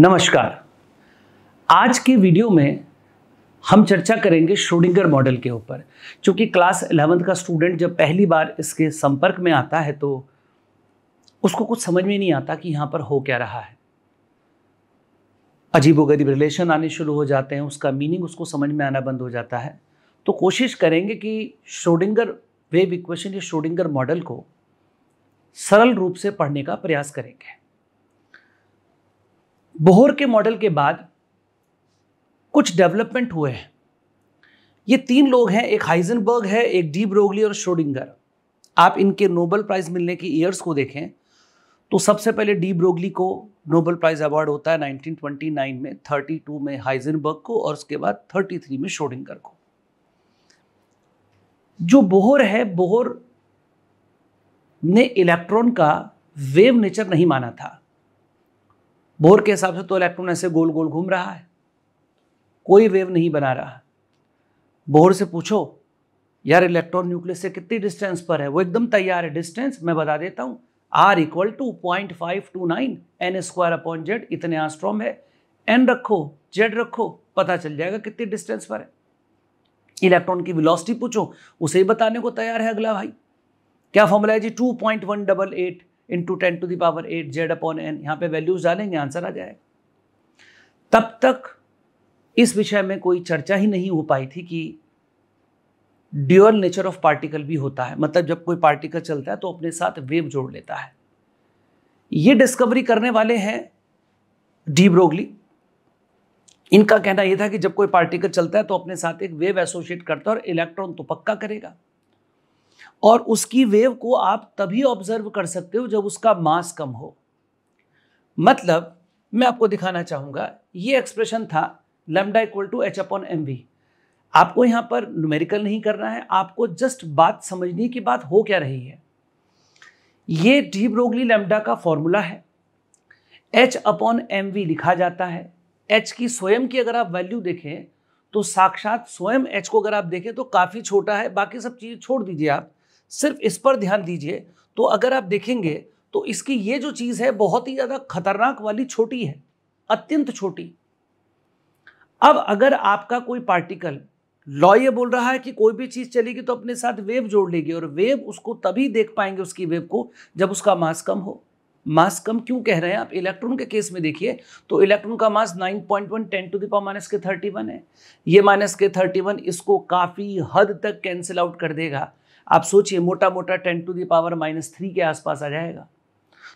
नमस्कार आज के वीडियो में हम चर्चा करेंगे श्रोडिंगर मॉडल के ऊपर क्योंकि क्लास इलेवंथ का स्टूडेंट जब पहली बार इसके संपर्क में आता है तो उसको कुछ समझ में नहीं आता कि यहाँ पर हो क्या रहा है अजीबोगरीब रिलेशन आने शुरू हो जाते हैं उसका मीनिंग उसको समझ में आना बंद हो जाता है तो कोशिश करेंगे कि श्रोडिंगर वेव इक्वेशन या श्रोडिंगर मॉडल को सरल रूप से पढ़ने का प्रयास करेंगे बोहर के मॉडल के बाद कुछ डेवलपमेंट हुए हैं ये तीन लोग हैं एक हाइजनबर्ग है एक डी ब्रोगली और श्रोडिंगर आप इनके नोबल प्राइज़ मिलने की ईयर्स को देखें तो सबसे पहले डी ब्रोगली को नोबल प्राइज़ अवार्ड होता है 1929 में 32 में हाइजनबर्ग को और उसके बाद 33 में श्रोडिंगर को जो बोहर है बोहर ने इलेक्ट्रॉन का वेव नेचर नहीं माना था बोर के हिसाब से तो इलेक्ट्रॉन ऐसे गोल गोल घूम रहा है कोई वेव नहीं बना रहा बोर से पूछो यार इलेक्ट्रॉन न्यूक्लियस से कितनी डिस्टेंस पर है वो एकदम तैयार है डिस्टेंस मैं बता देता हूँ R equal to point five two nine N square upon Z इतने आस्ट्रॉम है एन रखो जेड रखो पता चल जाएगा कितनी डिस्टेंस पर है इलेक्ट्रॉन की विलोसिटी पूछो उसे ही बताने को तैयार है अगला भाई क्या फॉर्मूला है जी two point one double eight into ten to the power eight Z upon n यहाँ पे वैल्यूज डालेंगे आंसर आ जाएगा तब तक इस विषय में कोई चर्चा ही नहीं हो पाई थी कि ड्यूअल नेचर ऑफ पार्टिकल भी होता है मतलब जब कोई पार्टिकल चलता है तो अपने साथ वेव जोड़ लेता है ये डिस्कवरी करने वाले हैं डी ब्रोगली इनका कहना यह था कि जब कोई पार्टिकल चलता है तो अपने साथ एक वेव एसोसिएट करता है और इलेक्ट्रॉन तो पक्का करेगा और उसकी वेव को आप तभी ऑब्जर्व कर सकते हो जब उसका मास कम हो मतलब मैं आपको दिखाना चाहूँगा ये एक्सप्रेशन था lambda equal to h upon m v आपको यहाँ पर न्यूमेरिकल नहीं करना है आपको जस्ट बात समझने की बात हो क्या रही है ये डी ब्रोगली लेमडा का फॉर्मूला है एच अपॉन एम वी लिखा जाता है एच की स्वयं की अगर आप वैल्यू देखें तो साक्षात स्वयं एच को अगर आप देखें तो काफ़ी छोटा है बाकी सब चीज़ छोड़ दीजिए आप सिर्फ इस पर ध्यान दीजिए तो अगर आप देखेंगे तो इसकी ये जो चीज़ है बहुत ही ज़्यादा खतरनाक वाली छोटी है अत्यंत छोटी अब अगर आपका कोई पार्टिकल लॉ ये बोल रहा है कि कोई भी चीज़ चलेगी तो अपने साथ वेव जोड़ लेगी और वेव उसको तभी देख पाएंगे उसकी वेव को जब उसका मास कम हो मास कम क्यों कह रहे हैं आप इलेक्ट्रॉन के केस में देखिए तो इलेक्ट्रॉन का mass 9.1 ten to the power minus के 31 है ये माइनस के 31 इसको काफ़ी हद तक कैंसिल आउट कर देगा आप सोचिए मोटा मोटा ten to power minus three के आसपास आ जाएगा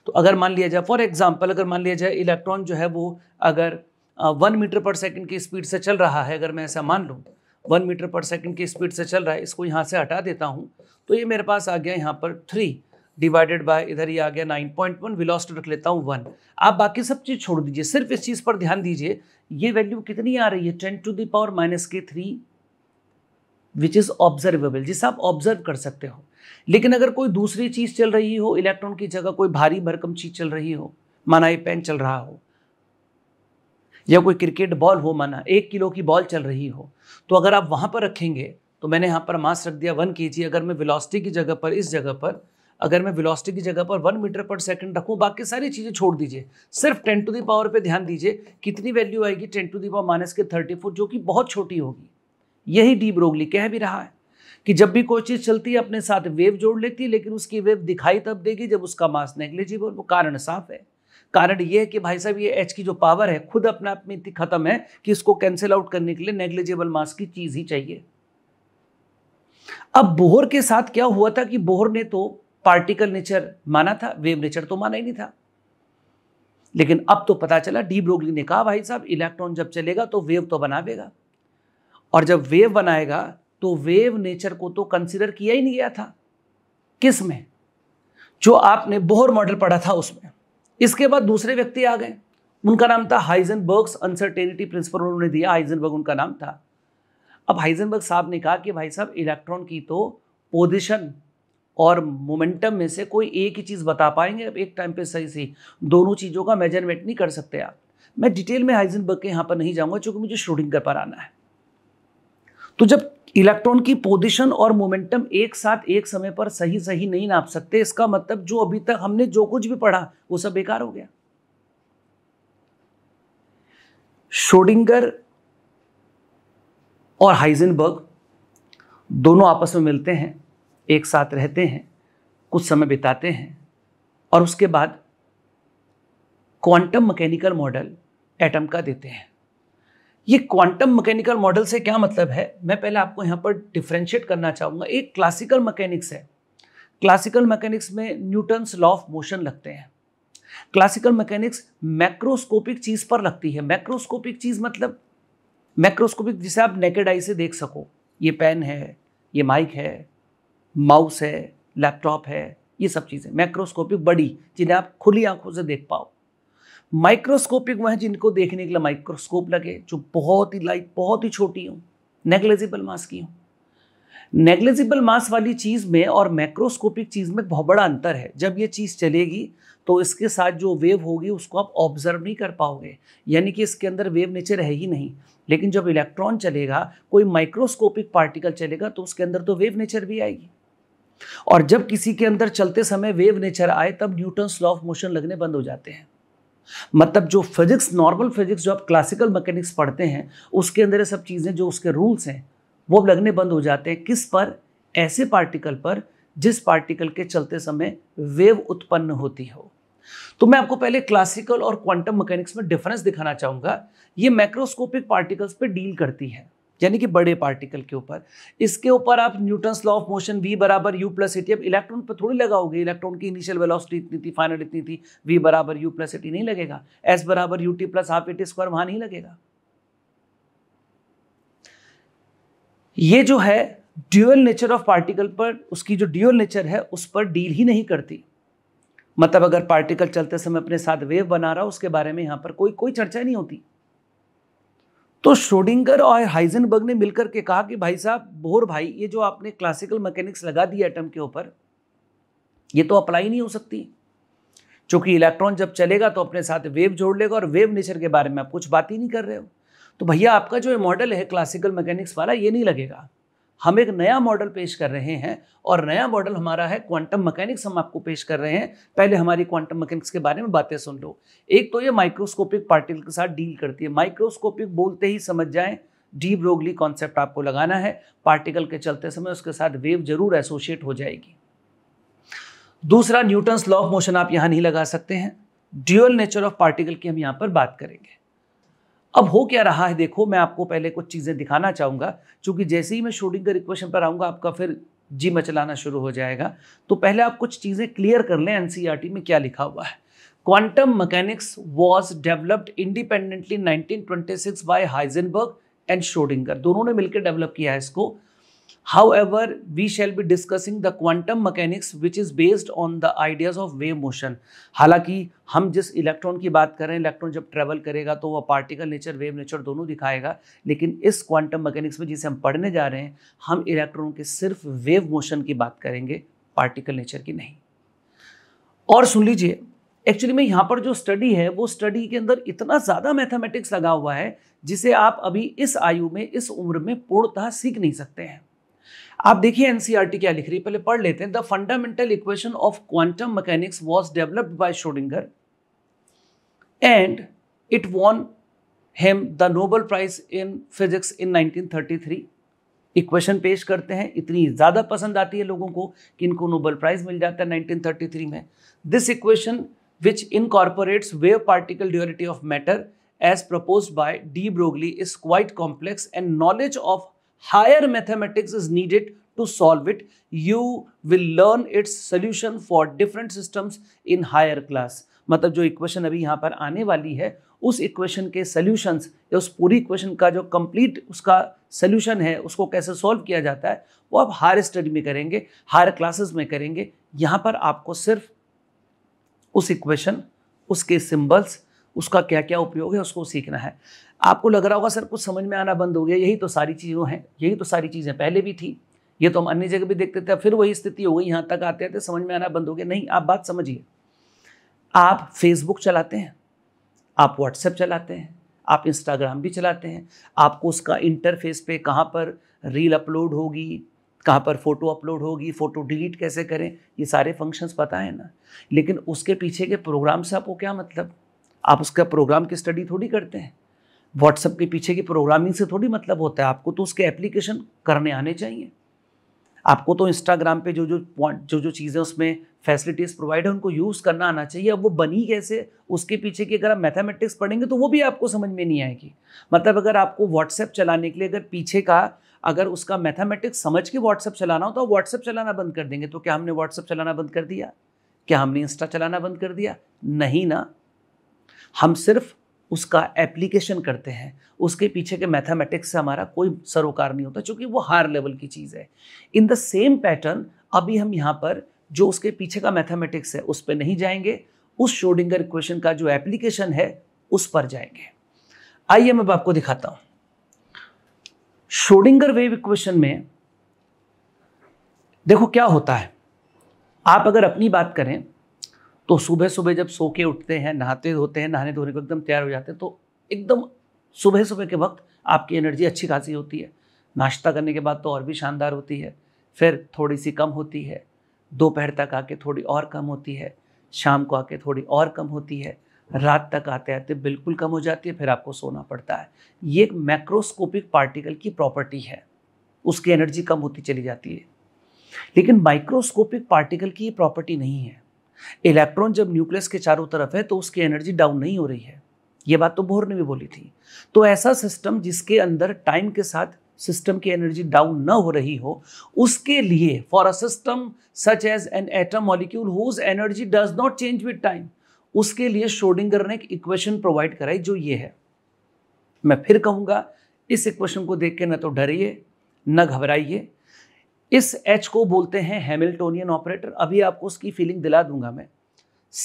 तो अगर मान लिया जाए फॉर एग्जाम्पल अगर मान लिया जाए इलेक्ट्रॉन जो है वो अगर वन मीटर पर सेकंड की स्पीड से चल रहा है अगर मैं ऐसा मान लूँ वन मीटर पर सेकंड की स्पीड से चल रहा है इसको यहाँ से हटा देता हूँ तो ये मेरे पास आ गया यहाँ पर थ्री डिवाइडेड बाय इधर ही आ गया नाइन पॉइंट वन विलॉस्ट रख लेता हूँ वन आप बाकी सब चीज़ छोड़ दीजिए सिर्फ इस चीज़ पर ध्यान दीजिए ये वैल्यू कितनी आ रही है टेन टू दावर माइनस के थ्री विच इज़ ऑब्जर्वेबल जिसे आप ऑब्जर्व कर सकते हो लेकिन अगर कोई दूसरी चीज़ चल रही हो इलेक्ट्रॉन की जगह कोई भारी भरकम चीज़ चल रही हो माना ये पेन चल रहा हो या कोई क्रिकेट बॉल हो माना एक किलो की बॉल चल रही हो तो अगर आप वहाँ पर रखेंगे तो मैंने यहाँ पर मास रख दिया वन के अगर मैं विलॉसिटी की जगह पर इस जगह पर अगर मैं विलॉसिटी की जगह पर वन मीटर पर सेकंड रखूं बाकी सारी चीज़ें छोड़ दीजिए सिर्फ टेन टू दी पावर पे ध्यान दीजिए कितनी वैल्यू आएगी ten to the power minus के थर्टी फोर जो कि बहुत छोटी होगी यही डी ब्रोगली कह भी रहा है कि जब भी कोई चीज़ चलती है अपने साथ वेव जोड़ लेती है लेकिन उसकी वेव दिखाई तब देगी जब उसका मास नेग्लिजिबल वो कारण साफ है कारण ये है कि भाई साहब ये एच की जो पावर है खुद अपने आप में इतनी खत्म है कि इसको कैंसिल आउट करने के लिए नेग्लिजिबल मास की चीज़ ही चाहिए अब बोहर के साथ क्या हुआ था कि बोहर ने तो पार्टिकल नेचर माना था वेव नेचर तो माना ही नहीं था लेकिन अब तो पता चला डी ब्रोगली ने कहा भाई साहब इलेक्ट्रॉन जब चलेगा तो वेव तो बना देगा और जब वेव बनाएगा तो वेव नेचर को तो कंसिडर किया ही नहीं गया था किस में जो आपने बोहर मॉडल पढ़ा था उसमें इसके बाद दूसरे व्यक्ति आ गए उनका नाम था हाइजनबर्ग अनसर्टेनिटी प्रिंसिपल उन्होंने दिया हाइजनबर्ग उनका नाम था अब हाइजनबर्ग साहब ने कहा कि भाई साहब इलेक्ट्रॉन की तो पोजिशन और मोमेंटम में से कोई एक ही चीज़ बता पाएंगे अब एक टाइम पे सही सही दोनों चीज़ों का मेजरमेंट नहीं कर सकते आप मैं डिटेल में हाइजनबर्ग के यहाँ पर नहीं जाऊँगा क्योंकि मुझे शूटिंग पर आना है तो जब इलेक्ट्रॉन की पोजीशन और मोमेंटम एक साथ एक समय पर सही सही नहीं नाप सकते इसका मतलब जो अभी तक हमने जो कुछ भी पढ़ा वो सब बेकार हो गया शोडिंगर और हाइजनबर्ग दोनों आपस में मिलते हैं एक साथ रहते हैं कुछ समय बिताते हैं और उसके बाद क्वांटम मैकेनिकल मॉडल एटम का देते हैं ये क्वांटम मैकेनिकल मॉडल से क्या मतलब है मैं पहले आपको यहाँ पर डिफ्रेंशिएट करना चाहूँगा एक क्लासिकल मैकेनिक्स है क्लासिकल मैकेनिक्स में न्यूटन्स लॉ ऑफ मोशन लगते हैं क्लासिकल मैकेनिक्स मैक्रोस्कोपिक चीज़ पर लगती है मैक्रोस्कोपिक चीज़ मतलब मैक्रोस्कोपिक जिसे आप नेकेड आई से देख सको ये पेन है ये माइक है माउस है लैपटॉप है ये सब चीज़ें मैक्रोस्कोपिक बड़ी जिन्हें आप खुली आंखों से देख पाओ माइक्रोस्कोपिक वह जिनको देखने के लिए माइक्रोस्कोप लगे जो बहुत ही लाइट बहुत ही छोटी हो नेग्लेजिबल मास की हो नेग्लेजिबल मास वाली चीज़ में और मैक्रोस्कोपिक चीज़ में बहुत बड़ा अंतर है जब ये चीज़ चलेगी तो इसके साथ जो वेव होगी उसको आप ऑब्जर्व नहीं कर पाओगे यानी कि इसके अंदर वेव नीचे ही नहीं लेकिन जब इलेक्ट्रॉन चलेगा कोई माइक्रोस्कोपिक पार्टिकल चलेगा तो उसके अंदर तो वेव नेचर भी आएगी और जब किसी के अंदर चलते समय वेव नेचर आए तब न्यूटन लॉ ऑफ मोशन लगने बंद हो जाते हैं मतलब जो फिजिक्स नॉर्मल फिजिक्स जो आप क्लासिकल मैकेनिक्स पढ़ते हैं उसके अंदर ये सब चीज़ें जो उसके रूल्स हैं वो अब लगने बंद हो जाते हैं किस पर ऐसे पार्टिकल पर जिस पार्टिकल के चलते समय वेव उत्पन्न होती हो तो मैं आपको पहले क्लासिकल और क्वांटम मैकेनिक्स में डिफरेंस दिखाना चाहूँगा ये मैक्रोस्कोपिक पार्टिकल्स पर डील करती है यानी कि बड़े पार्टिकल के ऊपर इसके ऊपर आप Newton's law of motion v बराबर यू प्लस एटी अब इलेक्ट्रॉन पर थोड़ी लगाओगे इलेक्ट्रॉन की इनिशियल वेलोसिटी इतनी थी फाइनल इतनी थी वी बराबर यू प्लस एटी नहीं लगेगा एस बराबर u t plus half a t square वहां नहीं लगेगा ये जो है ड्यूअल नेचर ऑफ पार्टिकल पर उसकी जो ड्यूअल नेचर है उस पर डील ही नहीं करती मतलब अगर पार्टिकल चलते समय अपने साथ वेव बना रहा उसके बारे में यहां पर कोई कोई चर्चा नहीं होती तो श्रोडिंगर और हाइजनबर्ग ने मिलकर के कहा कि भाई साहब बोर भाई ये जो आपने क्लासिकल मैकेनिक्स लगा दी एटम के ऊपर ये तो अप्लाई नहीं हो सकती क्योंकि इलेक्ट्रॉन जब चलेगा तो अपने साथ वेव जोड़ लेगा और वेव नेचर के बारे में आप कुछ बात ही नहीं कर रहे हो तो भैया आपका जो मॉडल है क्लासिकल मैकेनिक्स वाला ये नहीं लगेगा हम एक नया मॉडल पेश कर रहे हैं और नया मॉडल हमारा है क्वांटम मैकेनिक्स हम आपको पेश कर रहे हैं पहले हमारी क्वांटम मैकेनिक्स के बारे में बातें सुन लो एक तो ये माइक्रोस्कोपिक पार्टिकल के साथ डील करती है माइक्रोस्कोपिक बोलते ही समझ जाएं डीप रोगली कॉन्सेप्ट आपको लगाना है पार्टिकल के चलते समय उसके साथ वेव जरूर एसोशिएट हो जाएगी दूसरा न्यूटन्स लॉ ऑफ मोशन आप यहाँ नहीं लगा सकते हैं ड्यूअल नेचर ऑफ पार्टिकल की हम यहाँ पर बात करेंगे अब हो क्या रहा है देखो मैं आपको पहले कुछ चीज़ें दिखाना चाहूँगा क्योंकि जैसे ही मैं शूटिंगर इक्वेशन पर आऊँगा आपका फिर जी मचलाना शुरू हो जाएगा तो पहले आप कुछ चीज़ें क्लियर कर लें एनसीईआरटी में क्या लिखा हुआ है quantum mechanics was developed independently 1926 by Heisenberg and Schrodinger दोनों ने मिलकर डेवलप किया है इसको However, we shall be discussing the quantum mechanics which is based on the ideas of wave motion. हालांकि हम जिस इलेक्ट्रॉन की बात कर रहे हैं इलेक्ट्रॉन जब ट्रेवल करेगा तो वह पार्टिकल नेचर वेव नेचर दोनों दिखाएगा लेकिन इस क्वांटम मैकेनिक्स में जिसे हम पढ़ने जा रहे हैं हम इलेक्ट्रॉन के सिर्फ वेव मोशन की बात करेंगे पार्टिकल नेचर की नहीं और सुन लीजिए एक्चुअली में यहाँ पर जो स्टडी है वो स्टडी के अंदर इतना ज़्यादा मैथमेटिक्स लगा हुआ है जिसे आप अभी इस आयु में इस उम्र में पूर्णतः सीख नहीं सकते हैं आप देखिए एनसीईआरटी e क्या लिख रही है पहले पढ़ लेते हैं the fundamental equation of quantum mechanics was developed by Schrodinger and it won him the Nobel prize in physics in 1933 equation पेश करते हैं इतनी ज़्यादा पसंद आती है लोगों को कि इनको नोबल प्राइज मिल जाता है 1933 में this equation which incorporates wave particle duality of matter as propose by de Broglie is quite complex and knowledge of higher mathematics is needed to solve it. You will learn its solution for different systems in higher class. मतलब जो equation अभी यहाँ पर आने वाली है उस equation के सोल्यूशन या उस पूरी इक्वेशन का जो कंप्लीट उसका सोल्यूशन है उसको कैसे सॉल्व किया जाता है वो आप हायर स्टडी में करेंगे हायर क्लासेस में करेंगे यहाँ पर आपको सिर्फ उस इक्वेशन उसके सिंबल्स उसका क्या क्या उपयोग है उसको सीखना है आपको लग रहा होगा सर कुछ समझ में आना बंद हो गया यही तो सारी चीज़ों हैं यही तो सारी चीज़ें पहले भी थी ये तो हम अन्य जगह भी देखते थे फिर वही स्थिति हो गई यहाँ तक आते आते समझ में आना बंद हो गया नहीं आप बात समझिए आप फेसबुक चलाते हैं आप व्हाट्सएप चलाते हैं आप इंस्टाग्राम भी चलाते हैं आपको उसका इंटरफेस पे कहाँ पर रील अपलोड होगी कहाँ पर फ़ोटो अपलोड होगी फ़ोटो डिलीट कैसे करें ये सारे फंक्शंस पता है ना लेकिन उसके पीछे के प्रोग्राम से आपको क्या मतलब आप उसका प्रोग्राम की स्टडी थोड़ी करते हैं व्हाट्सएप के पीछे की प्रोग्रामिंग से थोड़ी मतलब होता है आपको तो उसके एप्लीकेशन करने आने चाहिए आपको तो इंस्टाग्राम पे जो जो पॉइंट जो जो चीज़ें उसमें फैसिलिटीज़ प्रोवाइड है उनको यूज़ करना आना चाहिए अब वो बनी कैसे उसके पीछे की अगर आप मैथमेटिक्स पढ़ेंगे तो वो भी आपको समझ में नहीं आएगी मतलब अगर आपको व्हाट्सएप चलाने के लिए अगर पीछे का अगर उसका मैथमेटिक्स समझ के व्हाट्सएप चलाना हो तो आप व्हाट्सएप चलाना बंद कर देंगे तो क्या हमने व्हाट्सएप चलाना बंद कर दिया क्या हमने इंस्टा चलाना बंद कर दिया नहीं ना हम सिर्फ उसका एप्लीकेशन करते हैं उसके पीछे के मैथमेटिक्स से हमारा कोई सरोकार नहीं होता क्योंकि वो हायर लेवल की चीज़ है इन द सेम पैटर्न अभी हम यहाँ पर जो उसके पीछे का मैथमेटिक्स है उस पर नहीं जाएंगे उस शोडिंगर इक्वेशन का जो एप्लीकेशन है उस पर जाएंगे आइए मैं आपको दिखाता हूं शोडिंगर वेव इक्वेशन में देखो क्या होता है आप अगर अपनी बात करें तो सुबह सुबह जब सो के उठते हैं नहाते धोते हैं नहाने धोने को एकदम तैयार हो जाते हैं तो एकदम सुबह सुबह के वक्त आपकी एनर्जी अच्छी खासी होती है नाश्ता करने के बाद तो और भी शानदार होती है फिर थोड़ी सी कम होती है दोपहर तक आके थोड़ी और कम होती है शाम को आके थोड़ी और कम होती है रात तक आते आते बिल्कुल कम हो जाती है फिर आपको सोना पड़ता है ये एक मैक्रोस्कोपिक पार्टिकल की प्रॉपर्टी है उसकी एनर्जी कम होती चली जाती है लेकिन माइक्रोस्कोपिक पार्टिकल की ये प्रॉपर्टी नहीं है इलेक्ट्रॉन जब न्यूक्लियस के चारों तरफ है तो उसकी एनर्जी डाउन नहीं हो रही है ये बात तो बोर ने भी बोली थी तो ऐसा सिस्टम जिसके अंदर टाइम के साथ सिस्टम की एनर्जी डाउन न हो रही हो उसके लिए for a system such as an atom molecule whose energy does not change with time उसके लिए श्रोडिंगर ने एक इक्वेशन प्रोवाइड कराई जो ये है मैं फिर कहूंगा इस इक्वेशन को देख के न तो डरिए न घबराइए इस एच को बोलते हैं हैमिल्टोनियन ऑपरेटर अभी आपको उसकी फीलिंग दिला दूंगा मैं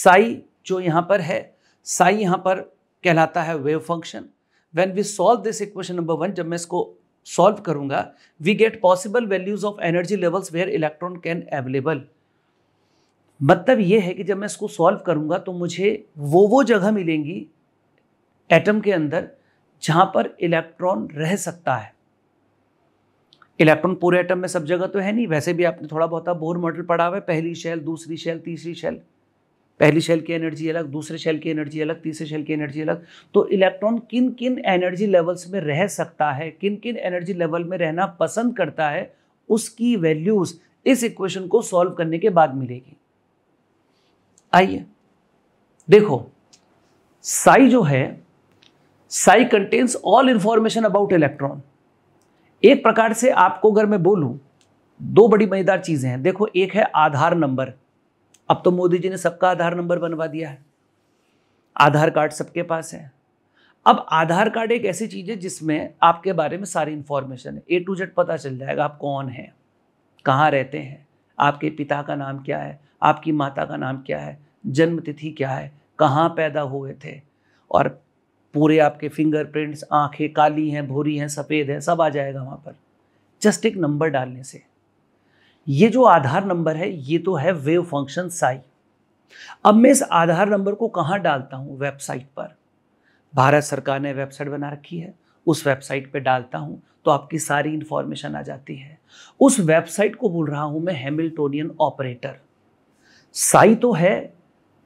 साई जो यहाँ पर है साई यहाँ पर कहलाता है wave function when we solve this equation number one जब मैं इसको सॉल्व करूंगा we get possible values of energy levels where electron can available मतलब ये है कि जब मैं इसको सॉल्व करूंगा तो मुझे वो वो जगह मिलेंगी एटम के अंदर जहाँ पर इलेक्ट्रॉन रह सकता है इलेक्ट्रॉन पूरे एटम में सब जगह तो है नहीं वैसे भी आपने थोड़ा बहुत बोर मॉडल पढ़ा हुआ है पहली शेल दूसरी शेल तीसरी शेल पहली शेल की एनर्जी अलग दूसरे शेल की एनर्जी अलग तीसरे शेल की एनर्जी अलग तो इलेक्ट्रॉन किन किन एनर्जी लेवल्स में रह सकता है किन किन एनर्जी लेवल में रहना पसंद करता है उसकी वैल्यूज इस इक्वेशन को सॉल्व करने के बाद मिलेगी आइए देखो साई जो है psi contains all information about electron एक प्रकार से आपको अगर मैं बोलूं दो बड़ी मज़ेदार चीज़ें हैं देखो एक है आधार नंबर अब तो मोदी जी ने सबका आधार नंबर बनवा दिया है आधार कार्ड सबके पास है अब आधार कार्ड एक ऐसी चीज़ है जिसमें आपके बारे में सारी इंफॉर्मेशन है ए टू जेड पता चल जाएगा आप कौन हैं कहाँ रहते हैं आपके पिता का नाम क्या है आपकी माता का नाम क्या है जन्म तिथि क्या है कहाँ पैदा हुए थे और पूरे आपके फिंगरप्रिंट्स आंखें काली हैं भूरी हैं सफ़ेद हैं सब आ जाएगा वहाँ पर जस्ट एक नंबर डालने से ये जो आधार नंबर है ये तो है वेव फंक्शन साई अब मैं इस आधार नंबर को कहाँ डालता हूँ वेबसाइट पर भारत सरकार ने वेबसाइट बना रखी है उस वेबसाइट पे डालता हूँ तो आपकी सारी इंफॉर्मेशन आ जाती है उस वेबसाइट को बोल रहा हूँ मैं हेमिल्टोनियन ऑपरेटर साई तो है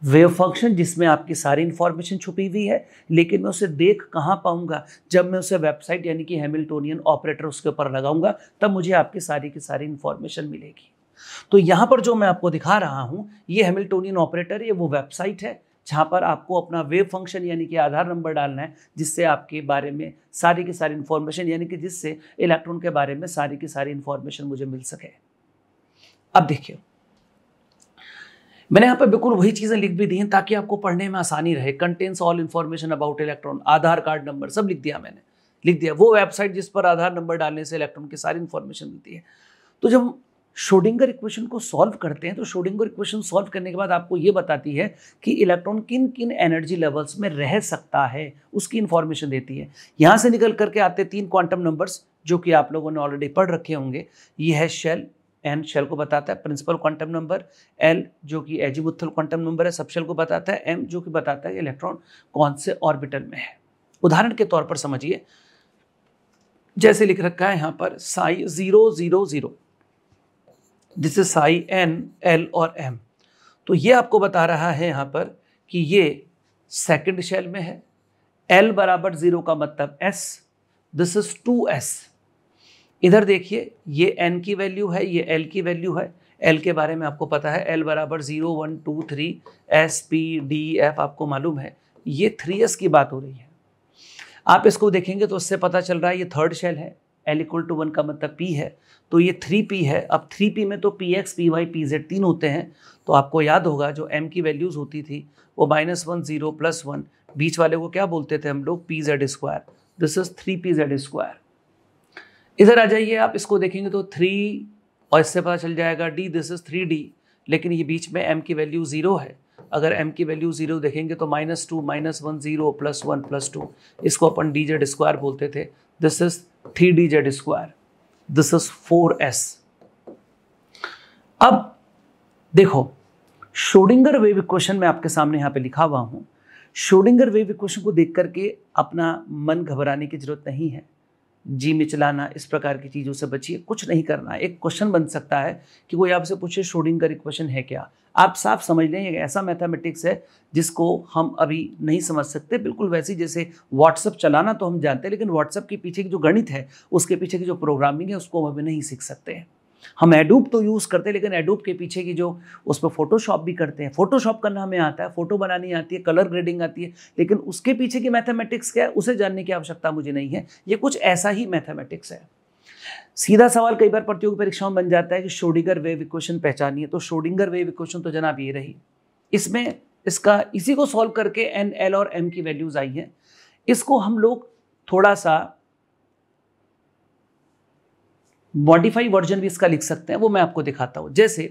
वेव फंक्शन जिसमें आपकी सारी इन्फॉर्मेशन छुपी हुई है लेकिन मैं उसे देख कहाँ पाऊँगा जब मैं उसे वेबसाइट यानी कि हेमिल्टोनियन ऑपरेटर उसके ऊपर लगाऊंगा तब मुझे आपकी सारी की सारी इन्फॉर्मेशन मिलेगी तो यहाँ पर जो मैं आपको दिखा रहा हूँ ये हेमिल्टोनियन ऑपरेटर ये वो वेबसाइट है जहाँ पर आपको अपना वेव फंक्शन यानी कि आधार नंबर डालना है जिससे आपके बारे में सारी की सारी इन्फॉर्मेशन यानी कि जिससे इलेक्ट्रॉन के बारे में सारी की सारी इन्फॉर्मेशन मुझे मिल सके अब देखिए मैंने यहाँ पे बिल्कुल वही चीज़ें लिख भी दी हैं ताकि आपको पढ़ने में आसानी रहे contents all information about electron Aadhaar card number सब लिख दिया मैंने लिख दिया वो वेबसाइट जिस पर आधार नंबर डालने से इलेक्ट्रॉन की सारी इन्फॉर्मेशन मिलती है तो जब शोडिंगर इक्वेशन को सॉल्व करते हैं तो शोडिंगर इक्वेशन सॉल्व करने के बाद आपको ये बताती है कि इलेक्ट्रॉन किन किन एनर्जी लेवल्स में रह सकता है उसकी इन्फॉर्मेशन देती है यहाँ से निकल करके आते तीन क्वांटम नंबर्स जो कि आप लोगों ने ऑलरेडी पढ़ रखे होंगे ये है शेल एन शेल को बताता है प्रिंसिपल क्वांटम नंबर एल जो कि एजीमुथल क्वांटम नंबर है सब शेल को बताता है एम जो कि बताता है इलेक्ट्रॉन कौन से ऑर्बिटल में है उदाहरण के तौर पर समझिए जैसे लिख रखा है यहां पर psi zero zero zero this is psi n l और एम तो ये आपको बता रहा है यहां पर कि ये सेकंड शेल में है एल बराबर जीरो का मतलब s this is two s इधर देखिए ये एन की वैल्यू है ये एल की वैल्यू है एल के बारे में आपको पता है एल बराबर zero one two three s p d f आपको मालूम है ये थ्री एस की बात हो रही है आप इसको देखेंगे तो उससे पता चल रहा है ये थर्ड शेल है एल इक्वल टू वन का मतलब पी है तो ये थ्री पी है अब थ्री पी में तो p x p y p z तीन होते हैं तो आपको याद होगा जो एम की वैल्यूज़ होती थी वो minus one zero plus one बीच वाले को क्या बोलते थे हम लोग p z square this is three p z square इधर आ जाइए आप इसको देखेंगे तो थ्री और इससे पता चल जाएगा d this is three d लेकिन ये बीच में एम की वैल्यू ज़ीरो है अगर एम की वैल्यू जीरो देखेंगे तो minus two minus one zero plus one plus two इसको अपन डी जेड स्क्वायर बोलते थे this is three d z square this is four s अब देखो शोडिंगर वेव इक्वेशन में आपके सामने यहाँ पे लिखा हुआ हूँ शोडिंगर वेव इक्वेशन को देख करके अपना मन घबराने की जरूरत नहीं है जी मिचलाना इस प्रकार की चीज़ों से बचिए कुछ नहीं करना एक क्वेश्चन बन सकता है कि कोई आपसे पूछे शोडिंग का क्वेश्चन है क्या आप साफ समझ लें एक ऐसा मैथमेटिक्स है जिसको हम अभी नहीं समझ सकते बिल्कुल वैसे जैसे व्हाट्सअप चलाना तो हम जानते हैं लेकिन व्हाट्सअप के पीछे की जो गणित है उसके पीछे की जो प्रोग्रामिंग है उसको हम अभी नहीं सीख सकते हैं हम एडूप तो यूज़ करते हैं लेकिन एडूप के पीछे की जो उस पर फोटोशॉप भी करते हैं फोटोशॉप करना हमें आता है फ़ोटो बनानी आती है कलर ग्रेडिंग आती है लेकिन उसके पीछे की मैथमेटिक्स क्या है उसे जानने की आवश्यकता मुझे नहीं है ये कुछ ऐसा ही मैथमेटिक्स है सीधा सवाल कई बार प्रतियोगी परीक्षाओं में बन जाता है कि शोडिंगर वेव इक्वेशन पहचानिए तो शोडिंगर वेव इक्वेशन तो जनाब ये रही इसमें इसका इसी को सॉल्व करके एन एल और एम की वैल्यूज़ आई हैं इसको हम लोग थोड़ा सा मॉडिफाई वर्जन भी इसका लिख सकते हैं वो मैं आपको दिखाता हूँ जैसे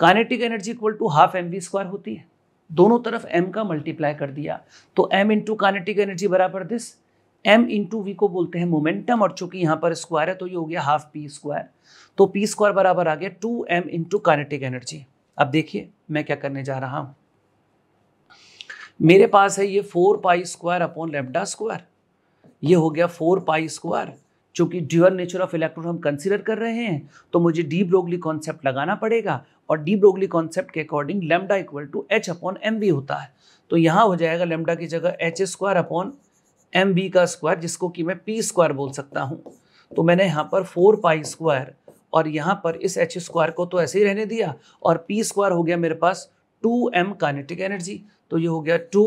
kinetic energy equal to half m v square होती है दोनों तरफ एम का मल्टीप्लाई कर दिया तो एम इंटू कानेटिक एनर्जी बराबर दिस एम इंटू वी को बोलते हैं मोमेंटम और चूंकि यहाँ पर स्क्वायर है तो ये हो गया हाफ पी स्क्वायर तो पी स्क्वायर बराबर आ गया two m into kinetic energy अब देखिए मैं क्या करने जा रहा हूँ मेरे पास है ये four pi square upon lambda square ये हो गया फोर पाई स्क्वायर चूंकि ड्यूअल नेचर ऑफ इलेक्ट्रॉन हम कंसिडर कर रहे हैं तो मुझे डी ब्रोगली कॉन्सेप्ट लगाना पड़ेगा और डी ब्रोगली कॉन्सेप्ट के according lambda equal to h upon m v होता है तो यहाँ हो जाएगा लेमडा की जगह h square upon m b का स्क्वायर जिसको कि मैं पी स्क्वायर बोल सकता हूँ तो मैंने यहाँ पर फोर पाई स्क्वायर और यहाँ पर इस एच स्क्वायर को तो ऐसे ही रहने दिया और पी स्क्वायर हो गया मेरे पास टू एम कानेटिक एनर्जी तो ये हो गया टू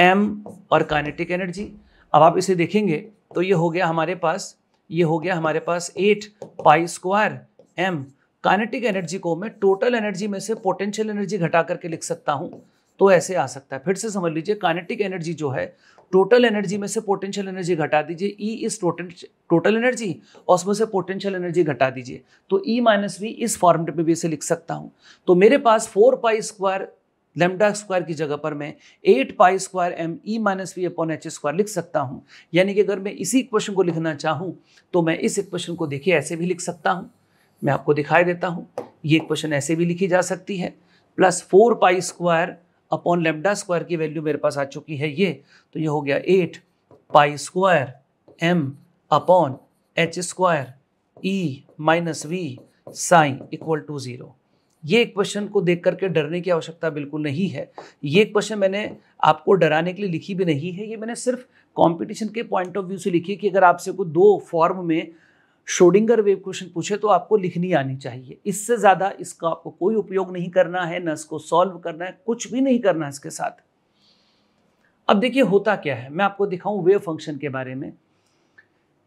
एम और कानेटिक एनर्जी अब आप इसे देखेंगे तो ये हो गया हमारे पास ये हो गया हमारे पास eight pi square m kinetic energy को मैं टोटल एनर्जी में से पोटेंशियल एनर्जी घटा करके लिख सकता हूँ तो ऐसे आ सकता है फिर से समझ लीजिए काइनेटिक एनर्जी जो है टोटल एनर्जी में से पोटेंशियल एनर्जी घटा दीजिए ई इज टोटल एनर्जी और उसमें से पोटेंशियल एनर्जी घटा दीजिए तो ई माइनस वी इस फॉर्मेट में भी इसे लिख सकता हूँ तो मेरे पास four pi square lambda square की जगह पर मैं eight pi square m E minus V upon h square लिख सकता हूँ यानी कि अगर मैं इसी इक्वेशन को लिखना चाहूँ तो मैं इस इक्वेशन को देखिए ऐसे भी लिख सकता हूँ मैं आपको दिखाई देता हूँ ये इक्वेशन ऐसे भी लिखी जा सकती है plus four pi square upon lambda square की वैल्यू मेरे पास आ चुकी है ये तो ये हो गया eight pi square m upon h square E minus V psi equal to zero ये क्वेश्चन को देख करके डरने की आवश्यकता बिल्कुल नहीं है ये क्वेश्चन मैंने आपको डराने के लिए लिखी भी नहीं है ये मैंने सिर्फ कंपटीशन के पॉइंट ऑफ व्यू से लिखी है कि अगर आपसे कोई दो फॉर्म में शोडिंगर वेव क्वेश्चन पूछे तो आपको लिखनी आनी चाहिए इससे ज़्यादा इसका आपको कोई उपयोग नहीं करना है न इसको सॉल्व करना है कुछ भी नहीं करना है इसके साथ अब देखिए होता क्या है मैं आपको दिखाऊं वेव फंक्शन के बारे में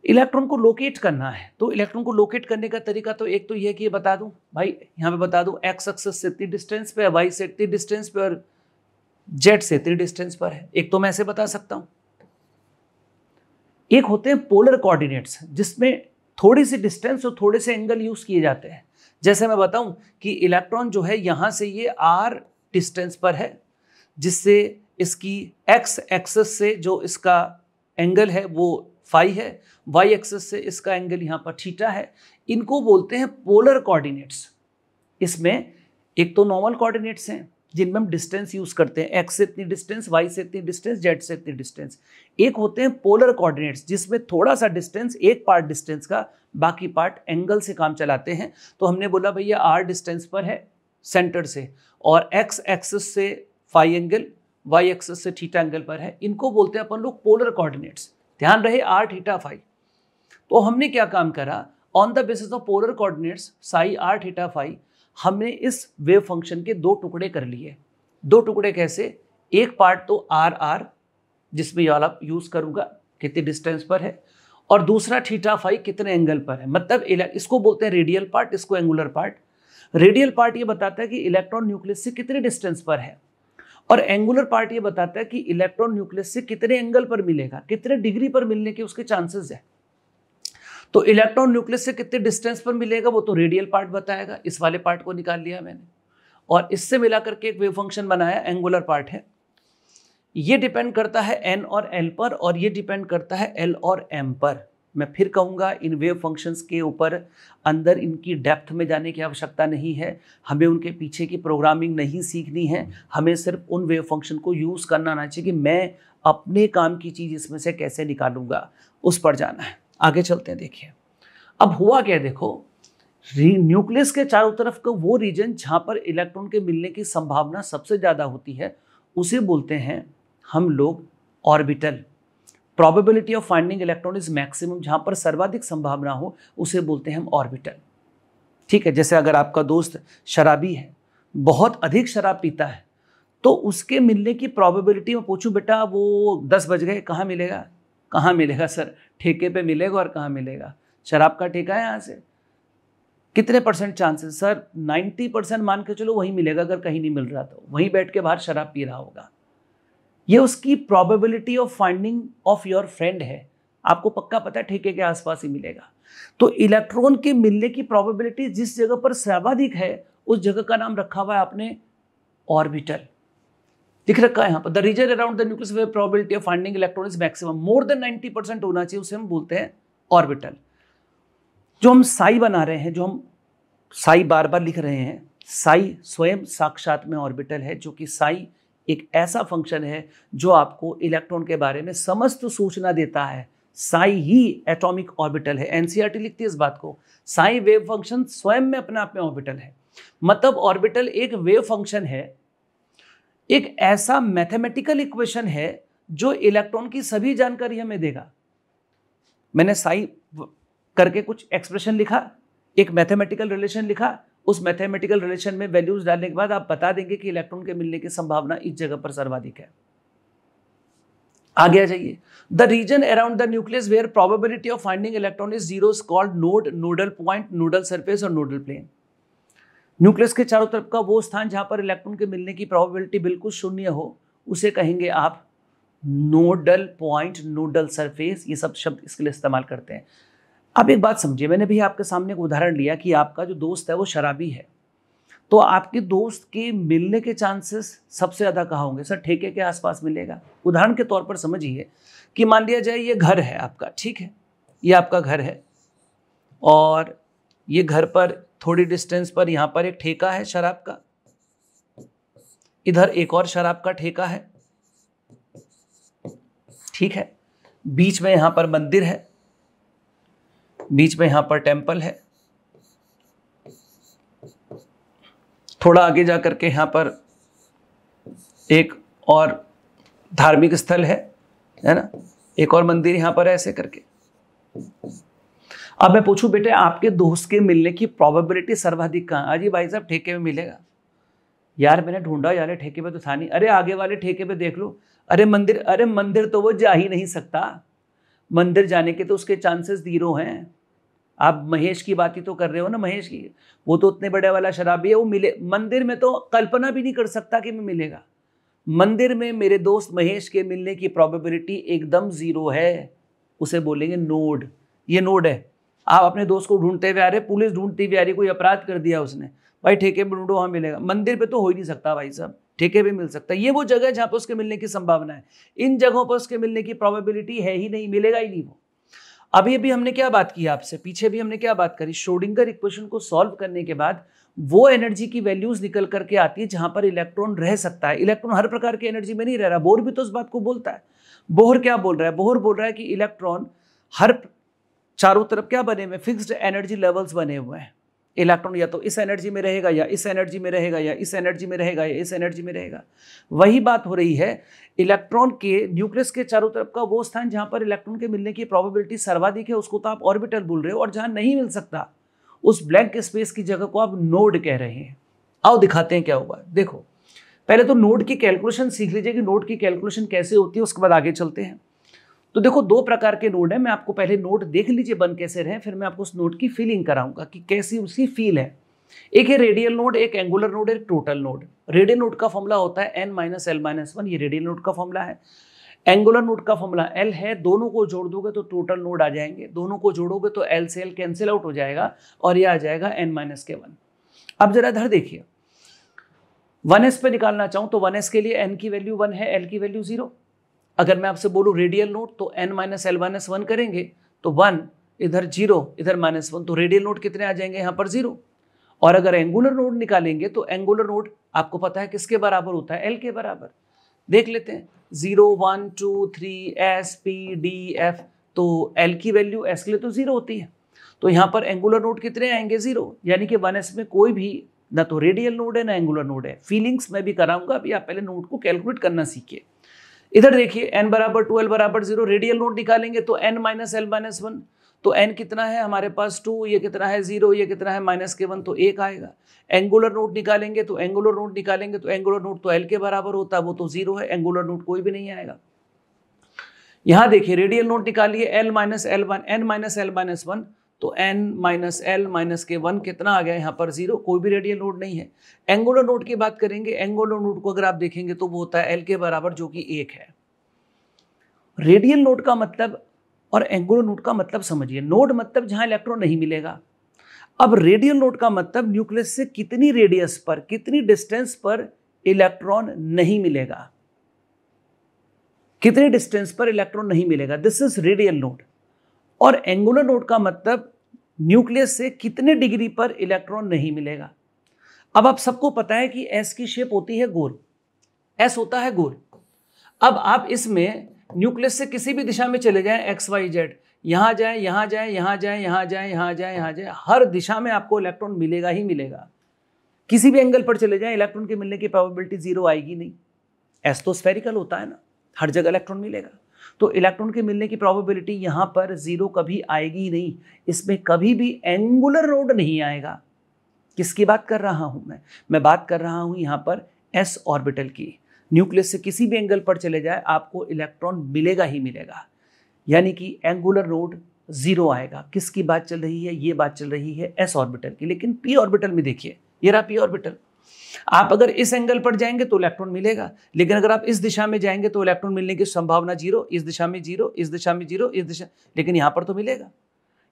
इलेक्ट्रॉन को लोकेट करना है तो इलेक्ट्रॉन को लोकेट करने का तरीका तो एक तो यह कि ये बता दूं भाई यहाँ पे बता दूं एक्स एक्सेस से इतनी डिस्टेंस पे है वाई से इतनी डिस्टेंस पे और जेड से इतनी डिस्टेंस पर है एक तो मैं ऐसे बता सकता हूं एक होते हैं पोलर कोऑर्डिनेट्स जिसमें थोड़ी सी डिस्टेंस और थोड़े से एंगल यूज़ किए जाते हैं जैसे मैं बताऊं कि इलेक्ट्रॉन जो है यहां से ये आर डिस्टेंस पर है जिससे इसकी एक्स एक्सेस से जो इसका एंगल है वो फाई है वाई एक्सेस से इसका एंगल यहाँ पर ठीटा है इनको बोलते हैं पोलर कोऑर्डिनेट्स इसमें एक तो नॉर्मल कोऑर्डिनेट्स हैं जिनमें हम डिस्टेंस यूज करते हैं एक्स से इतनी डिस्टेंस वाई से इतनी डिस्टेंस जेड से इतनी डिस्टेंस एक होते हैं पोलर कोऑर्डिनेट्स जिसमें थोड़ा सा डिस्टेंस एक पार्ट डिस्टेंस का बाकी पार्ट एंगल से काम चलाते हैं तो हमने बोला भैया आर डिस्टेंस पर है सेंटर से और एक्स एक्सेस से फाइव एंगल वाई एक्सेस से थीटा एंगल पर है इनको बोलते हैं अपन लोग पोलर कोऑर्डिनेट्स ध्यान रहे आर थीटा फाइव तो हमने क्या काम करा on the basis of polar coordinates psi r theta phi हमने इस वेव फंक्शन के दो टुकड़े कर लिए दो टुकड़े कैसे एक पार्ट तो आर आर जिसमें ये वाला यूज़ करूंगा कितने डिस्टेंस पर है और दूसरा थीटा फाइव कितने एंगल पर है मतलब इसको बोलते हैं रेडियल पार्ट इसको एंगुलर पार्ट रेडियल पार्ट ये बताता है कि इलेक्ट्रॉन न्यूक्लियस से कितने डिस्टेंस पर है और एंगुलर पार्ट ये बताता है कि इलेक्ट्रॉन न्यूक्लियस से कितने एंगल पर मिलेगा कितने डिग्री पर मिलने के उसके चांसेस है तो इलेक्ट्रॉन न्यूक्लियस से कितने डिस्टेंस पर मिलेगा वो तो रेडियल पार्ट बताएगा इस वाले पार्ट को निकाल लिया मैंने और इससे मिला करके एक वेव फंक्शन बनाया एंगुलर पार्ट है ये डिपेंड करता है एन और एल पर और ये डिपेंड करता है एल और एम पर मैं फिर कहूँगा इन वेव फंक्शंस के ऊपर अंदर इनकी डेप्थ में जाने की आवश्यकता नहीं है हमें उनके पीछे की प्रोग्रामिंग नहीं सीखनी है हमें सिर्फ उन वेव फंक्शन को यूज़ करना आना चाहिए कि मैं अपने काम की चीज़ इसमें से कैसे निकालूंगा उस पर जाना है आगे चलते हैं देखिए अब हुआ क्या देखो न्यूक्लियस के चारों तरफ का वो रीजन जहाँ पर इलेक्ट्रॉन के मिलने की संभावना सबसे ज़्यादा होती है उसे बोलते हैं हम लोग orbital probability of finding electron is maximum जहां पर सर्वाधिक संभावना हो उसे बोलते हैं हम ऑर्बिटल ठीक है जैसे अगर आपका दोस्त शराबी है बहुत अधिक शराब पीता है तो उसके मिलने की प्रॉबिबिलिटी मैं पूछूं बेटा वो दस बज गए कहाँ मिलेगा कहाँ मिलेगा सर ठेके पे मिलेगा और कहाँ मिलेगा शराब का ठेका है यहाँ से कितने percent chances sir ninety percent मान के चलो वहीं मिलेगा अगर कहीं नहीं मिल रहा तो वहीं बैठ के बाहर शराब पी रहा होगा ये उसकी probability of finding of your friend है आपको पक्का पता है ठेके के आसपास ही मिलेगा तो इलेक्ट्रॉन के मिलने की प्रॉबेबिलिटी जिस जगह पर सर्वाधिक है उस जगह का नाम रखा हुआ है आपने ऑर्बिटल दिख रखा है यहाँ पर the region around the nucleus wave probability of finding electron is maximum more than 90 percent होना चाहिए उसे हम बोलते हैं ऑर्बिटल जो हम साई बना रहे हैं जो हम साई बार बार लिख रहे हैं साई स्वयं साक्षात में ऑर्बिटल है जो कि साई एक ऐसा फंक्शन है जो आपको इलेक्ट्रॉन के बारे में समस्त सूचना देता है साई ही एटॉमिक ऑर्बिटल है एनसीईआरटी e लिखती है इस बात को साई वेव फंक्शन स्वयं में अपने आप में ऑर्बिटल है मतलब ऑर्बिटल एक वेव फंक्शन है एक ऐसा मैथमेटिकल इक्वेशन है जो इलेक्ट्रॉन की सभी जानकारी हमें देगा मैंने साई करके कुछ एक्सप्रेशन लिखा एक मैथमेटिकल रिलेशन लिखा उस मैथमेटिकल रिलेशन में वैल्यूज डालने के बाद आप बता देंगे कि इलेक्ट्रॉन के मिलने की संभावना इस जगह पर सर्वाधिक है आगे आ जाइए the region around the nucleus where probability of finding electron is zero called node nodal point nodal surface और नोडल प्लेन न्यूक्लियस के चारों तरफ का वो स्थान जहां पर इलेक्ट्रॉन के मिलने की प्रॉबेबिलिटी बिल्कुल शून्य हो उसे कहेंगे आप नोडल पॉइंट नोडल सरफेस ये सब शब्द इसके लिए इस्तेमाल करते हैं अब एक बात समझिए मैंने भी आपके सामने एक उदाहरण लिया कि आपका जो दोस्त है वो शराबी है तो आपके दोस्त के मिलने के चांसेस सबसे ज़्यादा कहाँ होंगे सर ठेके के आसपास मिलेगा उदाहरण के तौर पर समझिए कि मान लिया जाए ये घर है आपका ठीक है ये आपका घर है और ये घर पर थोड़ी डिस्टेंस पर यहाँ पर एक ठेका है शराब का इधर एक और शराब का ठेका है ठीक है बीच में यहां पर मंदिर है बीच में यहां पर टेम्पल है थोड़ा आगे जा करके यहाँ पर एक और धार्मिक स्थल है है ना एक और मंदिर यहाँ पर है ऐसे करके अब मैं पूछूं बेटे आपके दोस्त के मिलने की प्रोबेबिलिटी सर्वाधिक कहाँ अजी भाई साहब ठेके में मिलेगा यार मैंने ढूंढा यार ठेके पे तो था नहीं अरे आगे वाले ठेके पे देख लो अरे मंदिर अरे मंदिर तो वो जा ही नहीं सकता मंदिर जाने के तो उसके चांसेस जीरो हैं आप महेश की बात ही तो कर रहे हो ना महेश की वो तो उतने बड़े वाला शराबी है वो मिले मंदिर में तो कल्पना भी नहीं कर सकता कि मैं मिलेगा मंदिर में मेरे दोस्त महेश के मिलने की प्रॉबिलिटी एकदम ज़ीरो है उसे बोलेंगे नोड ये नोड है आप अपने दोस्त को ढूंढते हुए आ रहे पुलिस ढूंढती हुई आ रही कोई अपराध कर दिया उसने भाई ठेके पर ढूंढो वहाँ मिलेगा मंदिर पे तो हो ही नहीं सकता भाई साहब ठेके पे मिल सकता है ये वो जगह है जहाँ पर उसके मिलने की संभावना है इन जगहों पर उसके मिलने की प्रॉबेबिलिटी है ही नहीं मिलेगा ही नहीं वो अभी अभी हमने क्या बात की आपसे पीछे भी हमने क्या बात करी शोडिंगर इक्वेशन को सॉल्व करने के बाद वो एनर्जी की वैल्यूज निकल करके आती है जहां पर इलेक्ट्रॉन रह सकता है इलेक्ट्रॉन हर प्रकार की एनर्जी में नहीं रह रहा बोर भी तो उस बात को बोलता है बोहर क्या बोल रहा है बोहर बोल रहा है कि इलेक्ट्रॉन हर चारों तरफ क्या बने हुए फिक्स्ड एनर्जी लेवल्स बने हुए हैं इलेक्ट्रॉन या तो इस एनर्जी में रहेगा या इस एनर्जी में रहेगा या इस एनर्जी में रहेगा या इस एनर्जी में रहेगा वही बात हो रही है इलेक्ट्रॉन के न्यूक्लियस के चारों तरफ का वो स्थान जहां पर इलेक्ट्रॉन के मिलने की प्रोबेबिलिटी सर्वाधिक है उसको तो आप ऑर्बिटल बोल रहे हो और जहां नहीं मिल सकता उस ब्लैंक स्पेस की जगह को आप नोड कह रहे हैं आओ दिखाते हैं क्या हुआ देखो पहले तो नोड की कैलकुलेशन सीख लीजिए कि नोड की कैलकुलेशन कैसे होती है उसके बाद आगे चलते हैं तो देखो दो प्रकार के नोड हैं मैं आपको पहले नोट देख लीजिए बन कैसे रहे फिर मैं आपको उस नोट की फीलिंग कराऊंगा कि कैसी उसकी फील है एक है रेडियल नोड एक एंगुलर नोड एक टोटल नोड रेडियल नोड का फॉर्मूला होता है n minus l minus one ये रेडियल नोड का फॉर्मूला है एंगुलर नोड का फॉर्मूला एल है दोनों को जोड़ दोगे तो टोटल नोड आ जाएंगे दोनों को जोड़ोगे तो एल से एल कैंसिल आउट हो जाएगा और ये आ जाएगा एन माइनस के वन अब जरा इधर देखिए वन एस पे निकालना चाहूं तो वन एस के लिए एन की वैल्यू वन है एल की वैल्यू जीरो अगर मैं आपसे बोलूँ रेडियल नोट तो n minus l minus one करेंगे तो वन इधर जीरो इधर माइनस वन तो रेडियल नोट कितने आ जाएंगे यहाँ पर जीरो और अगर एंगुलर नोट निकालेंगे तो एंगुलर नोट आपको पता है किसके बराबर होता है एल के बराबर देख लेते हैं zero one two three s p d f तो एल की वैल्यू एस के लिए तो जीरो होती है तो यहाँ पर एंगुलर नोट कितने आएंगे जीरो यानी कि वन एस में कोई भी ना तो रेडियल नोड है ना एंगुलर नोड है फीलिंग्स मैं भी कराऊंगा अभी आप पहले नोट को कैलकुलेट करना सीखिए इधर देखिए एन बराबर टू एल बराबर जीरो रेडियल नोट निकालेंगे तो n minus l minus one तो एन कितना है हमारे पास टू ये कितना है जीरो ये कितना है माइनस के वन तो एक आएगा एंगुलर नोट निकालेंगे तो एंगुलर नोट निकालेंगे तो एंगुलर नोट तो एल के बराबर होता है वो तो जीरो है एंगुलर नोट कोई भी नहीं आएगा यहां देखिए रेडियल नोट निकालिए l minus l one n minus l minus one तो एन माइनस एल माइनस के वन कितना आ गया यहाँ पर जीरो कोई भी रेडियल नोड नहीं है एंगुलर नोड की बात करेंगे एंगुलर नोड को अगर आप देखेंगे तो वो होता है एल के बराबर जो कि एक है रेडियल नोड का मतलब और एंगुलर नोड का मतलब समझिए नोड मतलब जहां इलेक्ट्रॉन नहीं मिलेगा अब रेडियल नोड का मतलब न्यूक्लियस से कितनी रेडियस पर कितनी डिस्टेंस पर इलेक्ट्रॉन नहीं मिलेगा कितने डिस्टेंस पर इलेक्ट्रॉन नहीं मिलेगा दिस इज रेडियल नोड और एंगुलर नोड का मतलब न्यूक्लियस से कितने डिग्री पर इलेक्ट्रॉन नहीं मिलेगा अब आप सबको पता है कि एस की शेप होती है गोल एस होता है गोल अब आप इसमें न्यूक्लियस से किसी भी दिशा में चले जाएं एक्स वाई जेड यहां जाए यहां जाए यहां जाए यहां जाए यहां जाए यहां जाए हर दिशा में आपको इलेक्ट्रॉन मिलेगा ही मिलेगा किसी भी एंगल पर चले जाएं इलेक्ट्रॉन के मिलने की प्रोबेबिलिटी जीरो आएगी नहीं एस तो स्फेरिकल होता है ना हर जगह इलेक्ट्रॉन मिलेगा तो इलेक्ट्रॉन के मिलने की प्रोबेबिलिटी यहां पर ज़ीरो कभी आएगी नहीं इसमें कभी भी एंगुलर रोड नहीं आएगा किसकी बात कर रहा हूं मैं मैं बात कर रहा हूं यहां पर एस ऑर्बिटल की न्यूक्लियस से किसी भी एंगल पर चले जाए आपको इलेक्ट्रॉन मिलेगा ही मिलेगा यानी कि एंगुलर रोड ज़ीरो आएगा किसकी बात चल रही है ये बात चल रही है एस ऑर्बिटल की लेकिन पी ऑर्बिटल में देखिए ये रहा पी ऑर्बिटल आप अगर इस एंगल पर जाएंगे तो इलेक्ट्रॉन मिलेगा लेकिन अगर आप इस दिशा में जाएंगे तो इलेक्ट्रॉन मिलने की संभावना जीरो इस दिशा में जीरो इस दिशा में जीरो इस दिशा लेकिन यहां पर तो मिलेगा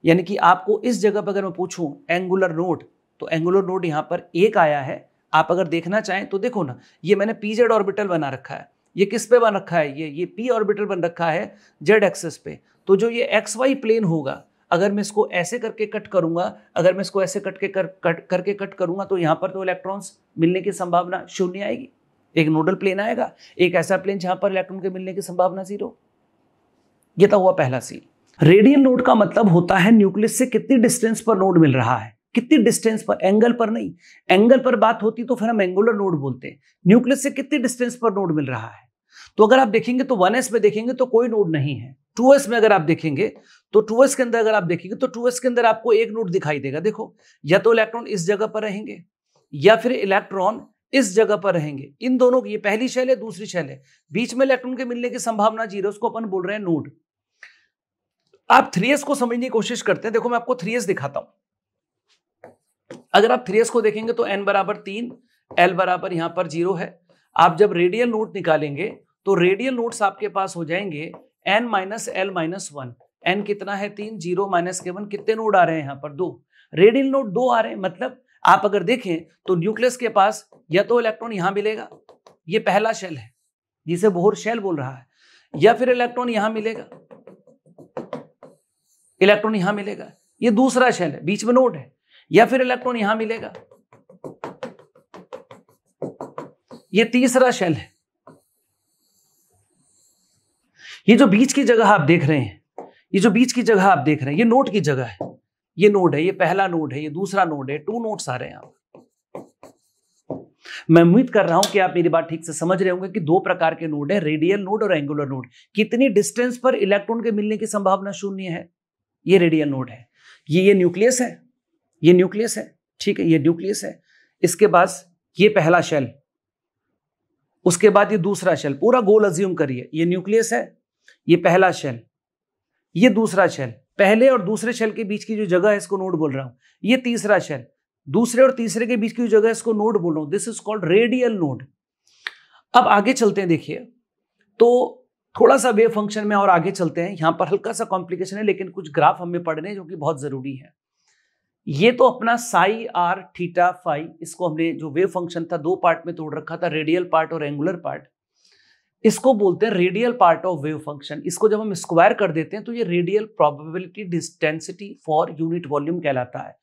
यानी कि आपको इस जगह पर अगर मैं पूछूँ एंगुलर नोड तो एंगुलर नोड यहां पर एक आया है आप अगर देखना चाहें तो देखो ना ये मैंने पी जेड ऑर्बिटल बना रखा है ये किस पे बन रखा है ये ये पी ऑर्बिटल बन रखा है जेड एक्सेस पे तो जो ये एक्स वाई प्लेन होगा अगर मैं इसको ऐसे करके कट करूंगा अगर मैं इसको ऐसे कट के कर कट करके कट करूंगा तो यहाँ पर तो इलेक्ट्रॉन्स मिलने की संभावना शून्य आएगी एक नोडल प्लेन आएगा एक ऐसा प्लेन जहां पर इलेक्ट्रॉन के मिलने की संभावना जीरो ये तो हुआ पहला सीन रेडियल नोड का मतलब होता है न्यूक्लियस से कितनी डिस्टेंस पर नोड मिल रहा है कितनी डिस्टेंस पर एंगल पर नहीं एंगल पर बात होती तो फिर हम एंगुलर नोड बोलते हैं न्यूक्लियस से कितनी डिस्टेंस पर नोड मिल रहा है तो अगर आप देखेंगे तो 1s में देखेंगे तो कोई नोड नहीं है 2s में अगर आप देखेंगे तो टू के अंदर अगर आप देखेंगे तो टू के अंदर आपको एक नोट दिखाई देगा देखो या तो इलेक्ट्रॉन इस जगह पर रहेंगे या फिर इलेक्ट्रॉन इस जगह पर रहेंगे इन दोनों की ये पहली शैल है दूसरी शैल है बीच में इलेक्ट्रॉन के मिलने की संभावना जीरो उसको अपन बोल रहे हैं नोड आप थ्री को समझने की कोशिश करते हैं देखो मैं आपको थ्री दिखाता हूं अगर आप थ्री को देखेंगे तो एन बराबर तीन एल बराबर यहां पर जीरो है आप जब रेडियल नोट निकालेंगे तो रेडियल नोट्स आपके पास हो जाएंगे n minus l minus one n कितना है तीन जीरो माइनस के वन कितने नोड आ रहे हैं यहाँ पर दो रेडियल नोड दो आ रहे हैं मतलब आप अगर देखें तो न्यूक्लियस के पास या तो इलेक्ट्रॉन यहाँ मिलेगा ये पहला शेल है जिसे बोहर शेल बोल रहा है या फिर इलेक्ट्रॉन यहां मिलेगा इलेक्ट्रॉन यहां मिलेगा ये दूसरा शेल है बीच में नोड है या फिर इलेक्ट्रॉन यहां मिलेगा ये तीसरा शेल है ये जो बीच की जगह आप देख रहे हैं ये जो बीच की जगह आप देख रहे हैं ये नोट की जगह है ये नोड है ये पहला नोड है ये दूसरा नोड है टू नोट्स आ रहे हैं आप मैं उम्मीद कर रहा हूं कि आप मेरी बात ठीक से समझ रहे होंगे कि दो प्रकार के नोड है रेडियल नोड और एंगुलर नोड कितनी डिस्टेंस पर इलेक्ट्रॉन के मिलने की संभावना शून्य है ये रेडियल नोड है ये ये न्यूक्लियस है ये न्यूक्लियस है ठीक है ये न्यूक्लियस है इसके बाद ये पहला शेल उसके बाद ये दूसरा शेल पूरा गोल अज्यूम करिए ये न्यूक्लियस है ये पहला शेल ये दूसरा शेल पहले और दूसरे शेल के बीच की जो जगह है इसको नोड बोल रहा हूं ये तीसरा शेल दूसरे और तीसरे के बीच की जो जगह है इसको नोड बोल रहा हूं this is called radial node अब आगे चलते हैं देखिए तो थोड़ा सा वेव फंक्शन में और आगे चलते हैं यहां पर हल्का सा कॉम्प्लिकेशन है लेकिन कुछ ग्राफ हमें पढ़ने जो कि बहुत ज़रूरी है ये तो अपना साई आर थीटा फाई इसको हमने जो वेव फंक्शन था दो पार्ट में तोड़ रखा था रेडियल पार्ट और एंगुलर पार्ट इसको बोलते हैं radial part of wave function इसको जब हम स्क्वायर कर देते हैं तो ये radial probability density for unit volume कहलाता है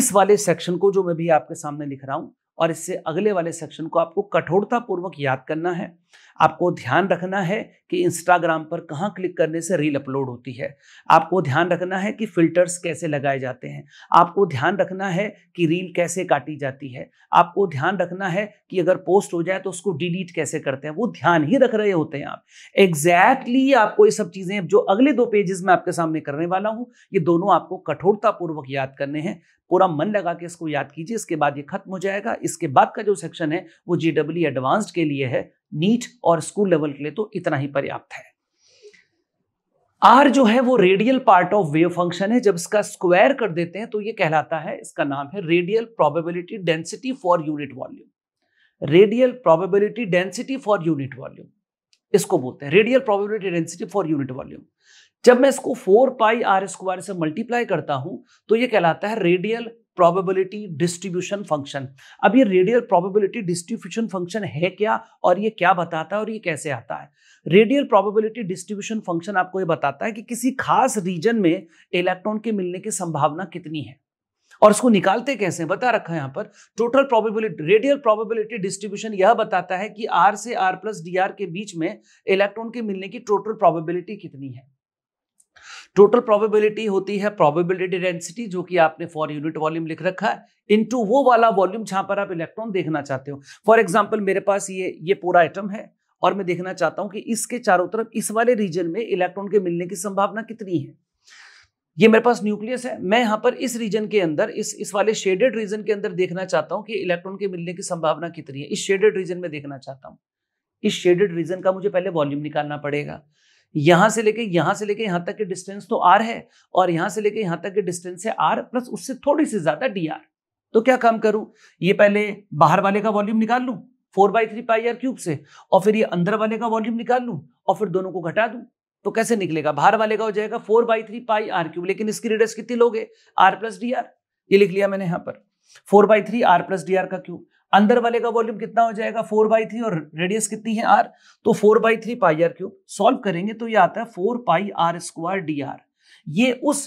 इस वाले सेक्शन को जो मैं भी आपके सामने लिख रहा हूं और इससे अगले वाले सेक्शन को आपको कठोरतापूर्वक याद करना है आपको ध्यान रखना है कि इंस्टाग्राम पर कहाँ क्लिक करने से रील अपलोड होती है आपको ध्यान रखना है कि फिल्टर्स कैसे लगाए जाते हैं आपको ध्यान रखना है कि रील कैसे काटी जाती है आपको ध्यान रखना है कि अगर पोस्ट हो जाए तो उसको डिलीट कैसे करते हैं वो ध्यान ही रख रहे होते हैं आप एग्जैक्टली exactly आपको ये सब चीज़ें जो अगले दो पेजेस में आपके सामने करने वाला हूँ ये दोनों आपको कठोरतापूर्वक याद करने हैं पूरा मन लगा के इसको याद कीजिए इसके बाद ये खत्म हो जाएगा इसके बाद का जो सेक्शन है वो जी डब्ल्यू एडवांस्ड के लिए है नीट और स्कूल लेवल के लिए तो इतना ही पर्याप्त है आर जो है वो radial part of wave function है जब इसका स्क्वायर कर देते हैं तो ये कहलाता है इसका नाम है radial probability density for unit volume radial probability density for unit volume इसको बोलते हैं radial probability density for unit volume जब मैं इसको फोर पाई आर स्क्वायर से मल्टीप्लाई करता हूं तो ये कहलाता है रेडियल प्रोबेबिलिटी डिस्ट्रीब्यूशन फंक्शन अब ये रेडियल प्रोबेबिलिटी डिस्ट्रीब्यूशन फंक्शन है क्या और ये क्या बताता है और ये कैसे आता है रेडियल प्रोबेबिलिटी डिस्ट्रीब्यूशन फंक्शन आपको ये बताता है कि किसी खास रीजन में इलेक्ट्रॉन के मिलने की संभावना कितनी है और इसको निकालते कैसे हैं बता रखा है यहां पर total probability radial probability distribution यह बताता है कि आर से आर प्लस डी के बीच में इलेक्ट्रॉन के मिलने की टोटल प्रोबेबिलिटी कितनी है टोटल प्रोबेबिलिटी होती है प्रोबेबिलिटी डेंसिटी जो कि आपने फॉर यूनिट वॉल्यूम लिख रखा है इनटू वो वाला वॉल्यूम जहां पर आप इलेक्ट्रॉन देखना चाहते हो फॉर एग्जाम्पल मेरे पास ये ये पूरा आइटम है और मैं देखना चाहता हूं कि इसके चारों तरफ इस वाले रीजन में इलेक्ट्रॉन के मिलने की संभावना कितनी है ये मेरे पास न्यूक्लियस है मैं यहाँ पर इस रीजन के अंदर इस इस वाले शेडेड रीजन के अंदर देखना चाहता हूँ कि इलेक्ट्रॉन के मिलने की संभावना कितनी है इस शेडेड रीजन में देखना चाहता हूँ इस शेडेड रीजन का मुझे पहले वॉल्यूम निकालना पड़ेगा यहां से लेके यहां से लेके यहां तक के डिस्टेंस तो आर है और यहां से लेके यहां तक के डिस्टेंस है आर प्लस उससे थोड़ी सी ज्यादा डी आर तो क्या काम करूं ये पहले बाहर वाले का वॉल्यूम निकाल लू four by three pi r cube से और फिर ये अंदर वाले का वॉल्यूम निकाल लू और फिर दोनों को घटा दू तो कैसे निकलेगा बाहर वाले का हो जाएगा four by three pi r cube लेकिन इसकी रेडियस कितनी लोगे आर प्लस डी आर ये लिख लिया मैंने यहां पर four by three r plus d r का क्यूब अंदर वाले का वॉल्यूम कितना हो जाएगा फोर बाई थ्री और रेडियस कितनी है आर तो four by three pi r cube solve करेंगे तो ये आता है four pi r square d r ये उस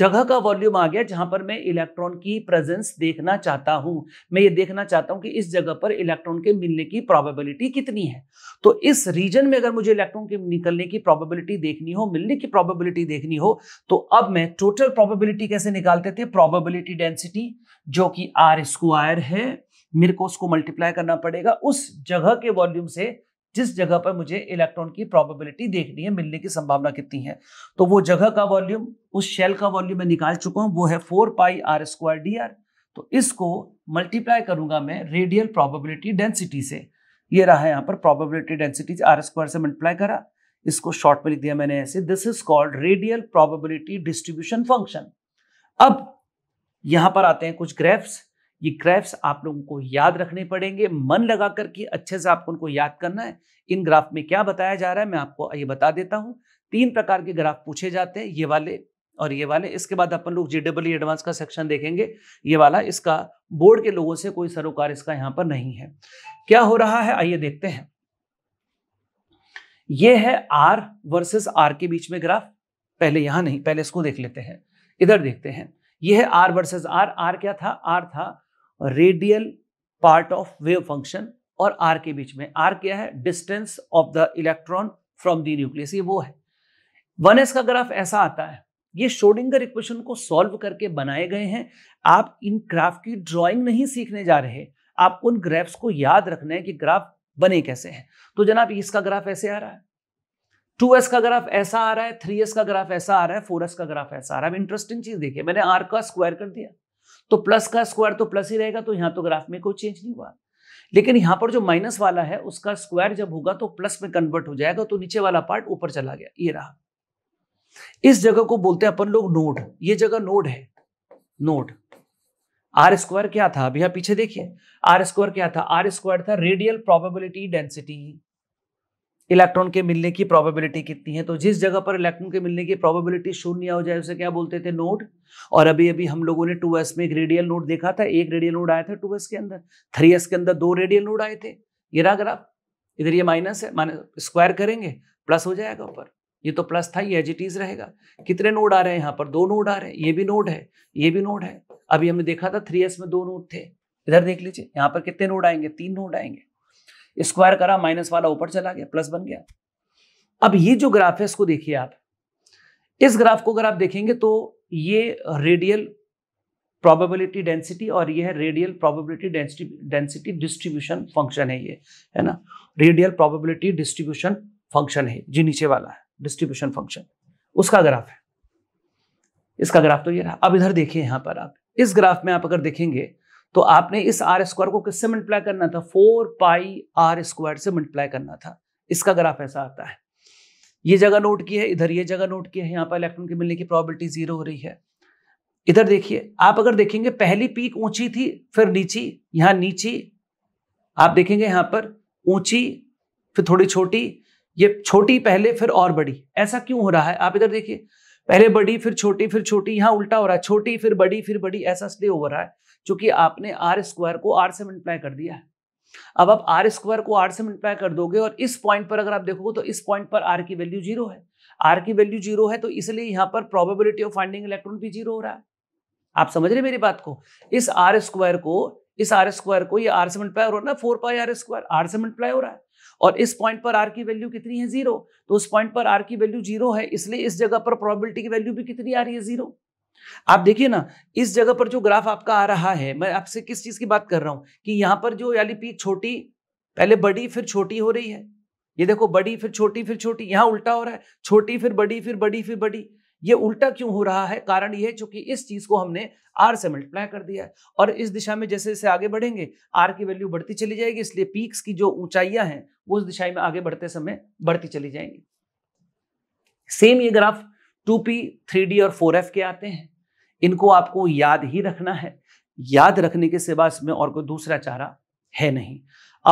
जगह का वॉल्यूम आ गया जहां पर मैं इलेक्ट्रॉन की प्रेजेंस देखना चाहता हूं मैं ये देखना चाहता हूं कि इस जगह पर इलेक्ट्रॉन के मिलने की प्रोबेबिलिटी कितनी है तो इस रीजन में अगर मुझे इलेक्ट्रॉन के निकलने की प्रोबेबिलिटी देखनी हो मिलने की प्रोबेबिलिटी देखनी हो तो अब मैं टोटल प्रोबेबिलिटी कैसे निकालते थे प्रोबेबिलिटी डेंसिटी जो कि आर स्क्वायर है मेरे को उसको मल्टीप्लाई करना पड़ेगा उस जगह के वॉल्यूम से जिस जगह पर मुझे इलेक्ट्रॉन की प्रोबेबिलिटी देखनी है मिलने की संभावना कितनी है तो वो जगह का वॉल्यूम उस शेल का वॉल्यूम मैं निकाल चुका हूं वो है four pi r square d r तो इसको मल्टीप्लाई करूंगा मैं रेडियल प्रोबेबिलिटी डेंसिटी से ये रहा है यहां पर प्रोबेबिलिटी डेंसिटी आर स्क्वायर से मल्टीप्लाई करा इसको शॉर्ट में लिख दिया मैंने ऐसे this is called radial probability distribution function अब यहां पर आते हैं कुछ ग्रेफ्स ये ग्राफ्स आप लोगों को याद रखने पड़ेंगे मन लगा करके अच्छे से आपको उनको याद करना है इन ग्राफ में क्या बताया जा रहा है मैं आपको ये बता देता हूँ तीन प्रकार के ग्राफ पूछे जाते हैं ये वाले और ये वाले इसके बाद अपन लोग जी डब्ल्यू एडवांस का सेक्शन देखेंगे ये वाला इसका बोर्ड के लोगों से कोई सरोकार इसका यहाँ पर नहीं है क्या हो रहा है आइए देखते हैं ये है आर वर्सेस आर के बीच में ग्राफ पहले यहां नहीं पहले इसको देख लेते हैं इधर देखते हैं ये है आर वर्सेस आर आर क्या था आर था radial part of wave function और आर के बीच में आर क्या है distance of the electron from the nucleus ये वो है वन एस का ग्राफ ऐसा आता है ये शोडिंगर इक्वेशन को सॉल्व करके बनाए गए हैं आप इन ग्राफ की ड्राइंग नहीं सीखने जा रहे आप उन ग्राफ्स को याद रखना है कि ग्राफ बने कैसे हैं तो जनाब इसका e ग्राफ ऐसे आ रहा है टू एस का ग्राफ ऐसा आ रहा है थ्री एस का ग्राफ ऐसा आ रहा है फोर एस का ग्राफ ऐसा आ रहा है इंटरेस्टिंग चीज देखिए मैंने आर का स्क्वायर कर दिया तो प्लस का स्क्वायर तो प्लस ही रहेगा तो यहाँ तो ग्राफ में कोई चेंज नहीं हुआ लेकिन यहाँ पर जो माइनस वाला है उसका स्क्वायर जब होगा तो प्लस में कन्वर्ट हो जाएगा तो नीचे वाला पार्ट ऊपर चला गया ये रहा इस जगह को बोलते हैं अपन लोग नोड ये जगह नोड है नोड आर स्क्वायर क्या था अब यहां पीछे देखिए आर स्क्वायर क्या था आर स्क्वायर था रेडियल प्रोबेबिलिटी डेंसिटी इलेक्ट्रॉन के मिलने की प्रोबेबिलिटी कितनी है तो जिस जगह पर इलेक्ट्रॉन के मिलने की प्रोबेबिलिटी शून्य हो जाए उसे क्या बोलते थे नोड और अभी अभी हम लोगों ने टू एस में एक रेडियल नोड देखा था एक रेडियल नोड आया था टू एस के अंदर थ्री एस के अंदर दो रेडियल नोड आए थे ये रहा आप इधर ये माइनस है माइनस स्क्वायर करेंगे प्लस हो जाएगा ऊपर ये तो प्लस था ये एजिटीज रहेगा कितने नोड आ रहे हैं यहाँ पर दो नोड आ रहे हैं ये भी नोड है ये भी नोड है अभी हमने देखा था थ्री एस में दो नोड थे इधर देख लीजिए यहाँ पर कितने नोड आएंगे तीन नोड आएंगे स्क्वायर करा माइनस वाला ऊपर चला गया प्लस बन गया अब ये जो ग्राफ है इसको देखिए आप इस ग्राफ को अगर आप देखेंगे तो ये रेडियल प्रोबेबिलिटी डेंसिटी और यह radial probability density density distribution function है ये है ना रेडियल प्रोबेबिलिटी डिस्ट्रीब्यूशन फंक्शन है जी नीचे वाला है डिस्ट्रीब्यूशन फंक्शन उसका ग्राफ है इसका ग्राफ तो ये रहा अब इधर देखिए यहां पर आप इस ग्राफ में आप अगर देखेंगे तो आपने इस आर स्क्वायर को किससे मल्टीप्लाई करना था फोर पाई आर स्क्वायर से मल्टीप्लाई करना था इसका ग्राफ ऐसा आता है ये जगह नोट की है इधर ये जगह नोट की है यहाँ पर इलेक्ट्रॉन के मिलने की प्रॉबिलिटी जीरो हो रही है इधर देखिए आप अगर देखेंगे पहली पीक ऊंची थी फिर नीची यहाँ नीची आप देखेंगे यहाँ पर ऊंची फिर थोड़ी छोटी ये छोटी पहले फिर और बड़ी ऐसा क्यों हो रहा है आप इधर देखिए पहले बड़ी फिर छोटी फिर छोटी यहाँ उल्टा हो रहा है छोटी फिर बड़ी फिर बड़ी ऐसा इसलिए हो रहा है चूंकि आपने आर स्क्वायर को आर से मल्टीप्लाई कर दिया है अब आप आर स्क्वायर को आर से मल्टीप्लाई कर दोगे और इस पॉइंट पर अगर आप देखोगे तो इस पॉइंट पर आर की वैल्यू जीरो है आर की वैल्यू जीरो है तो इसलिए यहाँ पर प्रोबेबिलिटी ऑफ फाइंडिंग इलेक्ट्रॉन भी जीरो हो रहा है आप समझ रहे मेरी बात को इस आर स्क्वायर को इस आर स्क्वायर को ये आर से मल्टीप्लाई हो रहा है four pi r square r से मल्टीप्लाई हो रहा है और इस पॉइंट पर आर की वैल्यू कितनी है जीरो तो उस पॉइंट पर आर की वैल्यू जीरो है इसलिए इस जगह पर प्रोबेबिलिटी की वैल्यू भी कितनी आ रही है जीरो आप देखिए ना इस जगह पर जो ग्राफ आपका आ रहा है मैं आपसे किस चीज की बात कर रहा हूं कि यहां पर जो यानी पीक छोटी पहले बड़ी फिर छोटी हो रही है ये देखो बड़ी फिर छोटी फिर छोटी यहां उल्टा हो रहा है छोटी फिर बड़ी फिर बड़ी फिर बड़ी ये उल्टा क्यों हो रहा है कारण यह है चूंकि इस चीज को हमने आर से मल्टीप्लाई कर दिया है और इस दिशा में जैसे जैसे आगे बढ़ेंगे आर की वैल्यू बढ़ती चली जाएगी इसलिए पीक्स की जो ऊंचाइयां हैं वो उस दिशा में आगे बढ़ते समय बढ़ती चली जाएंगी सेम ये graph two p three d और फोर एफ के आते हैं इनको आपको याद ही रखना है याद रखने के सिवा इसमें और कोई दूसरा चारा है नहीं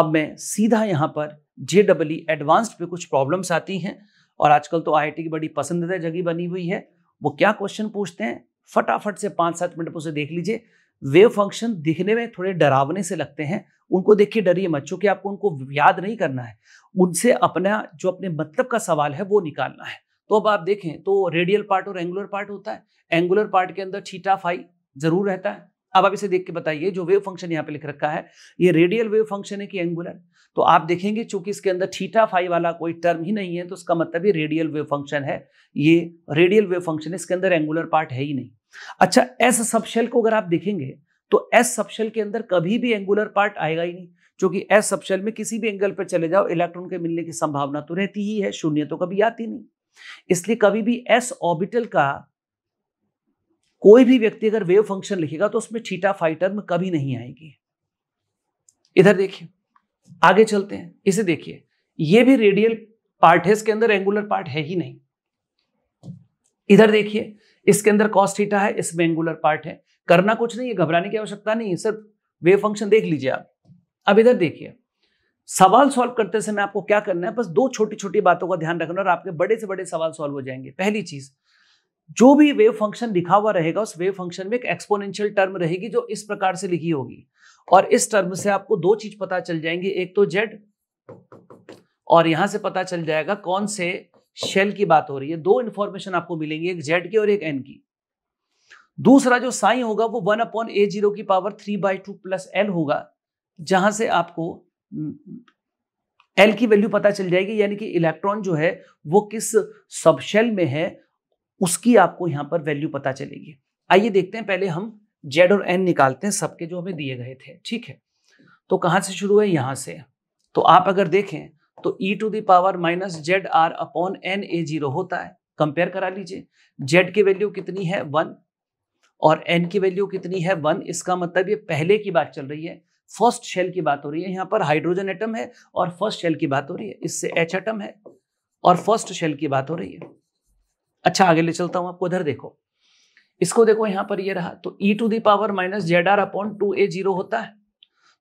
अब मैं सीधा यहाँ पर जे डबल एडवांस्ड पे कुछ प्रॉब्लम्स आती हैं और आजकल तो आई की बड़ी पसंदीदा जगह बनी हुई है वो क्या क्वेश्चन पूछते हैं फटाफट से पाँच सात मिनट उसे देख लीजिए वेव फंक्शन दिखने में थोड़े डरावने से लगते हैं उनको देखिए डरिए मत चूँकि आपको उनको याद नहीं करना है उनसे अपना जो अपने मतलब का सवाल है वो निकालना है तो अब आप देखें तो रेडियल पार्ट और एंगुलर पार्ट होता है एंगुलर पार्ट के अंदर छीटा फाई जरूर रहता है अब आप इसे देख के बताइए जो वेव फंक्शन यहाँ पे लिख रखा है ये रेडियल वेव फंक्शन है कि एंगुलर तो आप देखेंगे चूंकि इसके अंदर थीटा फाई वाला कोई टर्म ही नहीं है तो इसका मतलब ये रेडियल वेव फंक्शन है ये रेडियल वेव फंक्शन है इसके अंदर एंगुलर पार्ट है ही नहीं अच्छा एस सबशेल को अगर आप देखेंगे तो एस सबशेल के अंदर कभी भी एंगुलर पार्ट आएगा ही नहीं क्योंकि एस सबशेल में किसी भी एंगल पर चले जाओ इलेक्ट्रॉन के मिलने की संभावना तो रहती ही है शून्य तो कभी आती नहीं इसलिए कभी भी एस ऑर्बिटल का कोई भी व्यक्ति अगर वेव फंक्शन लिखेगा तो उसमें थीटा फाइव टर्म कभी नहीं आएगी इधर देखिए आगे चलते हैं इसे देखिए ये भी रेडियल पार्ट है इसके अंदर एंगुलर पार्ट है ही नहीं इधर देखिए इसके अंदर कॉस थीटा है इसमें एंगुलर पार्ट है करना कुछ नहीं है घबराने की आवश्यकता नहीं है सिर्फ वेव फंक्शन देख लीजिए आप अब इधर देखिए सवाल सॉल्व करते समय आपको क्या करना है बस दो छोटी छोटी बातों का ध्यान रखना और आपके बड़े से बड़े सवाल सॉल्व हो जाएंगे पहली चीज जो भी वेव फंक्शन लिखा हुआ रहेगा उस वेव फंक्शन में एक एक्सपोनेंशियल टर्म रहेगी जो इस प्रकार से लिखी होगी और इस टर्म से आपको दो चीज पता चल जाएंगे एक तो जेड और यहां से पता चल जाएगा कौन से शेल की बात हो रही है दो इंफॉर्मेशन आपको मिलेंगी एक जेड की और एक एन की दूसरा जो साइन होगा वो वन अपॉन ए जीरो की power three by two plus L होगा जहां से आपको एल की वैल्यू पता चल जाएगी यानी कि इलेक्ट्रॉन जो है वो किस सबशेल में है उसकी आपको यहां पर वैल्यू पता चलेगी आइए देखते हैं पहले हम जेड और एन निकालते हैं सबके जो हमें दिए गए थे ठीक है तो कहां से शुरू है यहां से तो आप अगर देखें तो e to the power minus Z are upon N A zero होता है कंपेयर करा लीजिए जेड की वैल्यू कितनी है वन और एन की वैल्यू कितनी है वन इसका मतलब ये पहले की बात चल रही है फर्स्ट शेल की बात हो रही है यहाँ पर हाइड्रोजन एटम है और फर्स्ट शेल की बात हो रही है इससे एच एटम है और फर्स्ट शेल की बात हो रही है अच्छा आगे ले चलता हूं आपको उधर देखो इसको देखो यहां पर ये यह रहा तो e to the power minus Z are upon two A zero होता है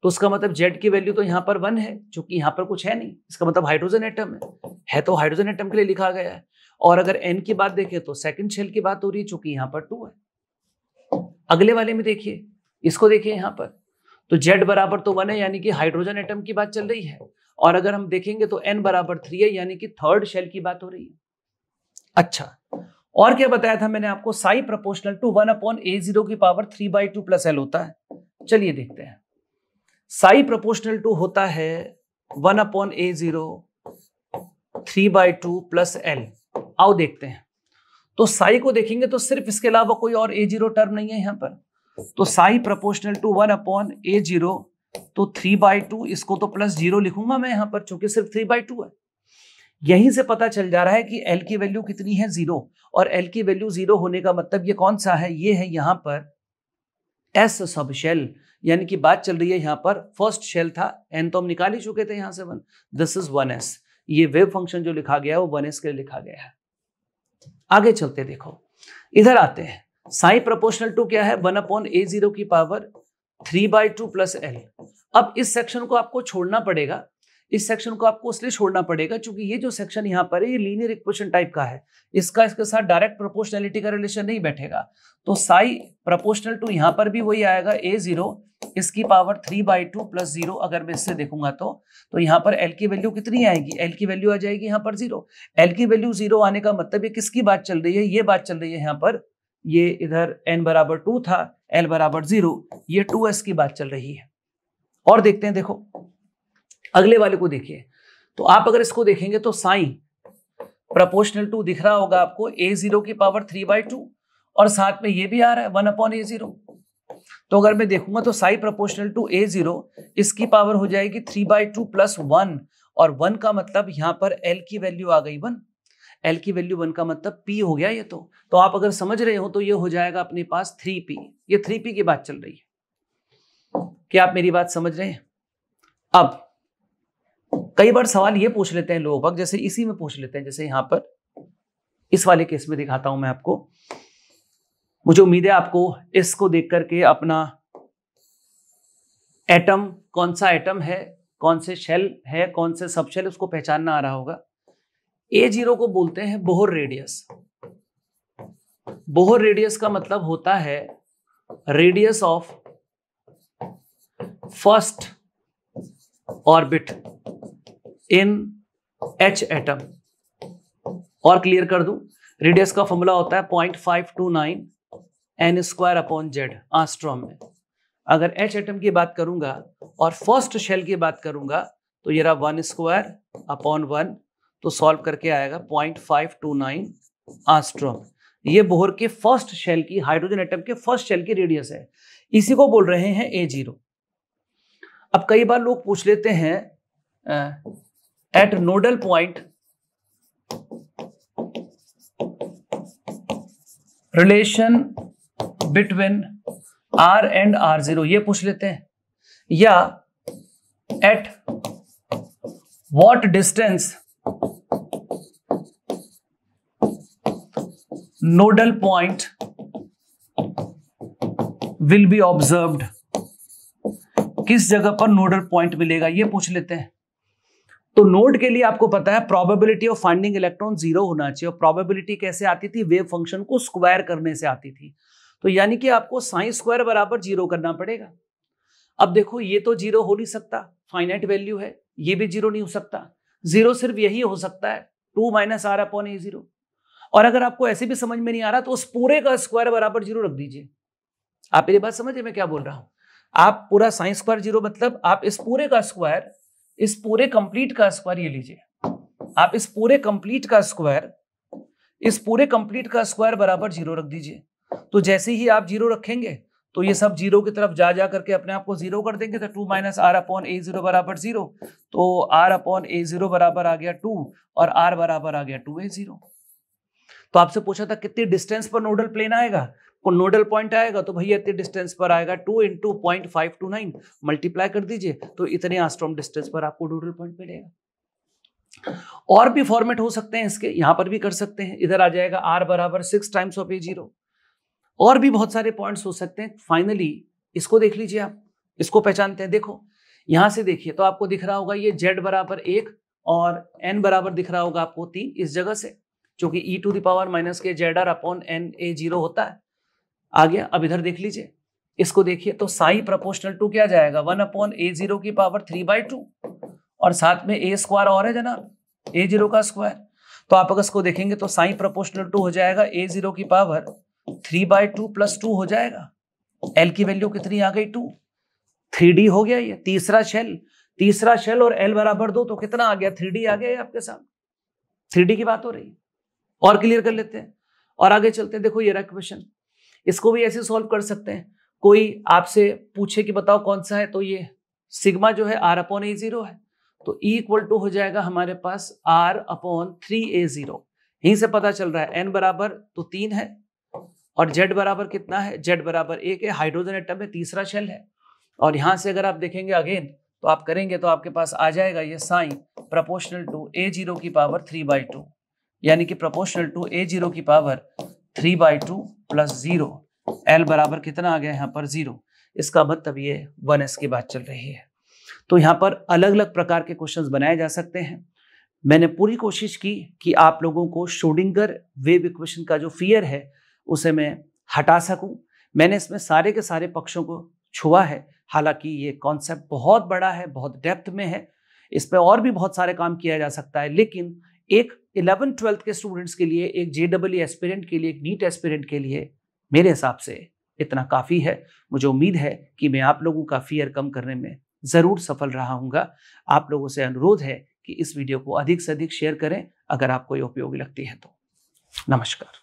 तो उसका मतलब जेड की वैल्यू तो यहां पर वन है जो कि यहाँ पर कुछ है नहीं इसका मतलब हाइड्रोजन एटम है है तो हाइड्रोजन एटम के लिए लिखा गया है और अगर एन की बात देखें तो सेकंड शेल की बात हो रही है चूंकि यहां पर टू है अगले वाले में देखिए इसको देखिए यहां पर तो जेड बराबर तो वन है यानी कि हाइड्रोजन एटम की बात चल रही है और अगर हम देखेंगे तो एन बराबर थ्री है यानी कि थर्ड शेल की बात हो रही है अच्छा और क्या बताया था मैंने आपको psi proportional to one upon A zero की power three by two plus l होता है चलिए देखते हैं साई प्रपोर्शनल टू होता है one upon A zero three by two plus l आओ देखते हैं तो साई को देखेंगे तो सिर्फ इसके अलावा कोई और ए जीरो टर्म नहीं है यहां पर तो psi proportional to one upon A zero तो थ्री बाई टू इसको तो प्लस जीरो लिखूंगा मैं यहां पर चूंकि सिर्फ थ्री बाई टू है यहीं से पता चल जा रहा है कि एल की वैल्यू कितनी है जीरो और एल की वैल्यू जीरो होने का मतलब ये कौन सा है ये है यहां पर एस सब शेल यानी कि बात चल रही है यहां पर फर्स्ट शेल था एन तो हम निकाल ही चुके थे यहां से one this is one s ये वेव फंक्शन जो लिखा गया है वो वन एस के लिए लिखा गया है आगे चलते देखो इधर आते हैं साई प्रोपोर्शनल टू क्या है वन अपॉन ए जीरो की power three by two plus l अब इस सेक्शन को आपको छोड़ना पड़ेगा इस सेक्शन को आपको इसलिए छोड़ना पड़ेगा क्योंकि ये जो सेक्शन यहाँ पर है ये लीनियर इक्वेशन टाइप का है इसका इसके साथ डायरेक्ट प्रोपोर्शनलिटी का रिलेशन नहीं बैठेगा तो साई प्रोपोर्शनल टू यहाँ पर भी वही आएगा ए जीरो इसकी power three by two plus zero अगर मैं इससे देखूंगा तो तो यहाँ पर एल की वैल्यू कितनी आएगी एल की वैल्यू आ जाएगी यहाँ पर जीरो एल की वैल्यू जीरो आने का मतलब ये किसकी बात चल रही है ये बात चल रही है यहाँ पर ये इधर एन बराबर टू था एल बराबर जीरो ये टू एस की बात चल रही है और देखते हैं देखो अगले वाले को देखिए तो आप अगर इसको देखेंगे तो साई प्रपोर्शनल टू दिख रहा होगा आपको ए जीरो की पावर थ्री बाई टू और साथ में ये भी आ रहा है वन अपॉन ए जीरो तो अगर मैं देखूंगा तो psi proportional to A zero इसकी पावर हो जाएगी three by two plus one और वन का मतलब यहां पर एल की वैल्यू आ गई वन एल की वैल्यू वन का मतलब पी हो गया ये तो तो आप अगर समझ रहे हो तो ये हो जाएगा अपने पास थ्री पी ये थ्री पी की बात चल रही है क्या आप मेरी बात समझ रहे हैं अब कई बार सवाल ये पूछ लेते हैं लोग वक्त जैसे इसी में पूछ लेते हैं जैसे यहां पर इस वाले केस में दिखाता हूं मैं आपको मुझे उम्मीद है आपको इसको देख करके अपना एटम कौन सा एटम है कौन से शेल है कौन से सब शेल उसको पहचानना आ रहा होगा ए जीरो को बोलते हैं बोहर रेडियस बोहर रेडियस का मतलब होता है radius of first orbit in H atom और क्लियर कर दूं रेडियस का फॉर्मूला होता है point five two nine N square upon Z angstrom में अगर एच एटम की बात करूंगा और फर्स्ट शेल की बात करूंगा तो ये रहा वन स्क्वायर अपॉन वन तो सॉल्व करके आएगा point five two nine angstrom ये बोहर के फर्स्ट शेल की हाइड्रोजन एटम के फर्स्ट शेल की रेडियस है इसी को बोल रहे हैं ए जीरो अब कई बार लोग पूछ लेते हैं at nodal point relation between R and R zero ये पूछ लेते हैं या at what distance nodal point will be observed किस जगह पर नोडल पॉइंट मिलेगा ये पूछ लेते हैं तो नोड के लिए आपको पता है probability of finding electron zero होना चाहिए और प्रोबेबिलिटी कैसे आती थी वेव फंक्शन को स्क्वायर करने से आती थी तो यानी कि आपको साइंस स्क्वायर बराबर जीरो करना पड़ेगा अब देखो ये तो जीरो हो नहीं सकता फाइनाइट वैल्यू है ये भी जीरो नहीं हो सकता जीरो सिर्फ यही हो सकता है टू माइनस आर अपॉन ए जीरो और अगर आपको ऐसे भी समझ में नहीं आ रहा तो उस पूरे का स्क्वायर बराबर जीरो रख दीजिए आप मेरी बात समझिए मैं क्या बोल रहा हूं आप पूरा साइंस स्क्वायर जीरो मतलब आप इस पूरे का स्क्वायर इस पूरे कंप्लीट का स्क्वायर ये लीजिए आप इस पूरे कंप्लीट का स्क्वायर इस पूरे कंप्लीट का स्क्वायर बराबर जीरो रख दीजिए तो जैसे ही आप जीरो रखेंगे तो ये सब जीरो की तरफ जा जा करके अपने आप को जीरो कर देंगे तो टू माइनस आर अपॉन ए जीरो बराबर जीरो तो आर अपॉन ए जीरो बराबर आ गया टू और आर बराबर आ गया टू ए जीरो तो आपसे पूछा था कितनी डिस्टेंस पर नोडल प्लेन आएगा नोडल तो पॉइंट आएगा तो भैया इतनी डिस्टेंस पर आएगा two into point five two nine multiply कर दीजिए तो इतने आस्ट्रोम डिस्टेंस पर आपको नोडल पॉइंट मिलेगा और भी फॉर्मेट हो सकते हैं इसके यहां पर भी कर सकते हैं इधर आ जाएगा आर बराबर six times of A zero और भी बहुत सारे पॉइंट्स हो सकते हैं फाइनली इसको देख लीजिए आप इसको पहचानते हैं देखो यहां से देखिए तो आपको दिख रहा होगा ये जेड बराबर एक और एन बराबर दिख रहा होगा आपको तीन इस जगह से क्योंकि ई टू दावर माइनस के Z are upon N A zero होता है आ गया अब इधर देख लीजिए इसको देखिए तो साई प्रपोर्शनल टू क्या जाएगा वन अपॉन ए जीरो की पावर थ्री बाई टू और साथ में ए स्क्वायर और है जनाब ए जीरो का स्क्वायर तो आप अगर इसको देखेंगे तो साई प्रपोर्शनल टू हो जाएगा ए जीरो की power three by two plus two हो जाएगा एल की वैल्यू कितनी आ गई टू थ्री डी हो गया ये तीसरा शेल तीसरा शेल और एल बराबर दो तो कितना आ गया थ्री डी आ गया ये आपके सामने थ्री डी की बात हो रही है और क्लियर कर लेते हैं और आगे चलते हैं देखो ये रहा क्वेश्चन इसको भी ऐसे सॉल्व कर सकते हैं कोई आपसे पूछे कि बताओ कौन सा है तो ये सिग्मा जो है आर अपॉन ए जीरो है तो ई इक्वल टू हो जाएगा हमारे पास R upon three A zero यहीं से पता चल रहा है एन बराबर तो तीन है और जेड बराबर कितना है जेड बराबर एक है हाइड्रोजन एटम है तीसरा शेल है और यहाँ से अगर आप देखेंगे अगेन तो आप करेंगे तो आपके पास आ जाएगा ये psi proportional to A zero की पावर थ्री बाई टू यानी कि प्रपोर्शनल टू ए जीरो की power three by two plus zero L बराबर कितना आ गया यहाँ पर जीरो इसका मतलब ये वन एस की बात चल रही है तो यहाँ पर अलग अलग प्रकार के क्वेश्चन बनाए जा सकते हैं मैंने पूरी कोशिश की कि आप लोगों को शोडिंगर वेव इक्वेशन का जो फियर है उसे मैं हटा सकूं मैंने इसमें सारे के सारे पक्षों को छुआ है हालांकि ये कॉन्सेप्ट बहुत बड़ा है बहुत डेप्थ में है इस पर और भी बहुत सारे काम किया जा सकता है लेकिन एक इलेवन ट्वेल्थ के स्टूडेंट्स के लिए एक जे डब्ल्यू एस्पिरेंट के लिए एक नीट एस्पिरेंट के लिए मेरे हिसाब से इतना काफ़ी है मुझे उम्मीद है कि मैं आप लोगों का फियर कम करने में ज़रूर सफल रहा हूँ आप लोगों से अनुरोध है कि इस वीडियो को अधिक से अधिक शेयर करें अगर आपको ये उपयोगी लगती है तो नमस्कार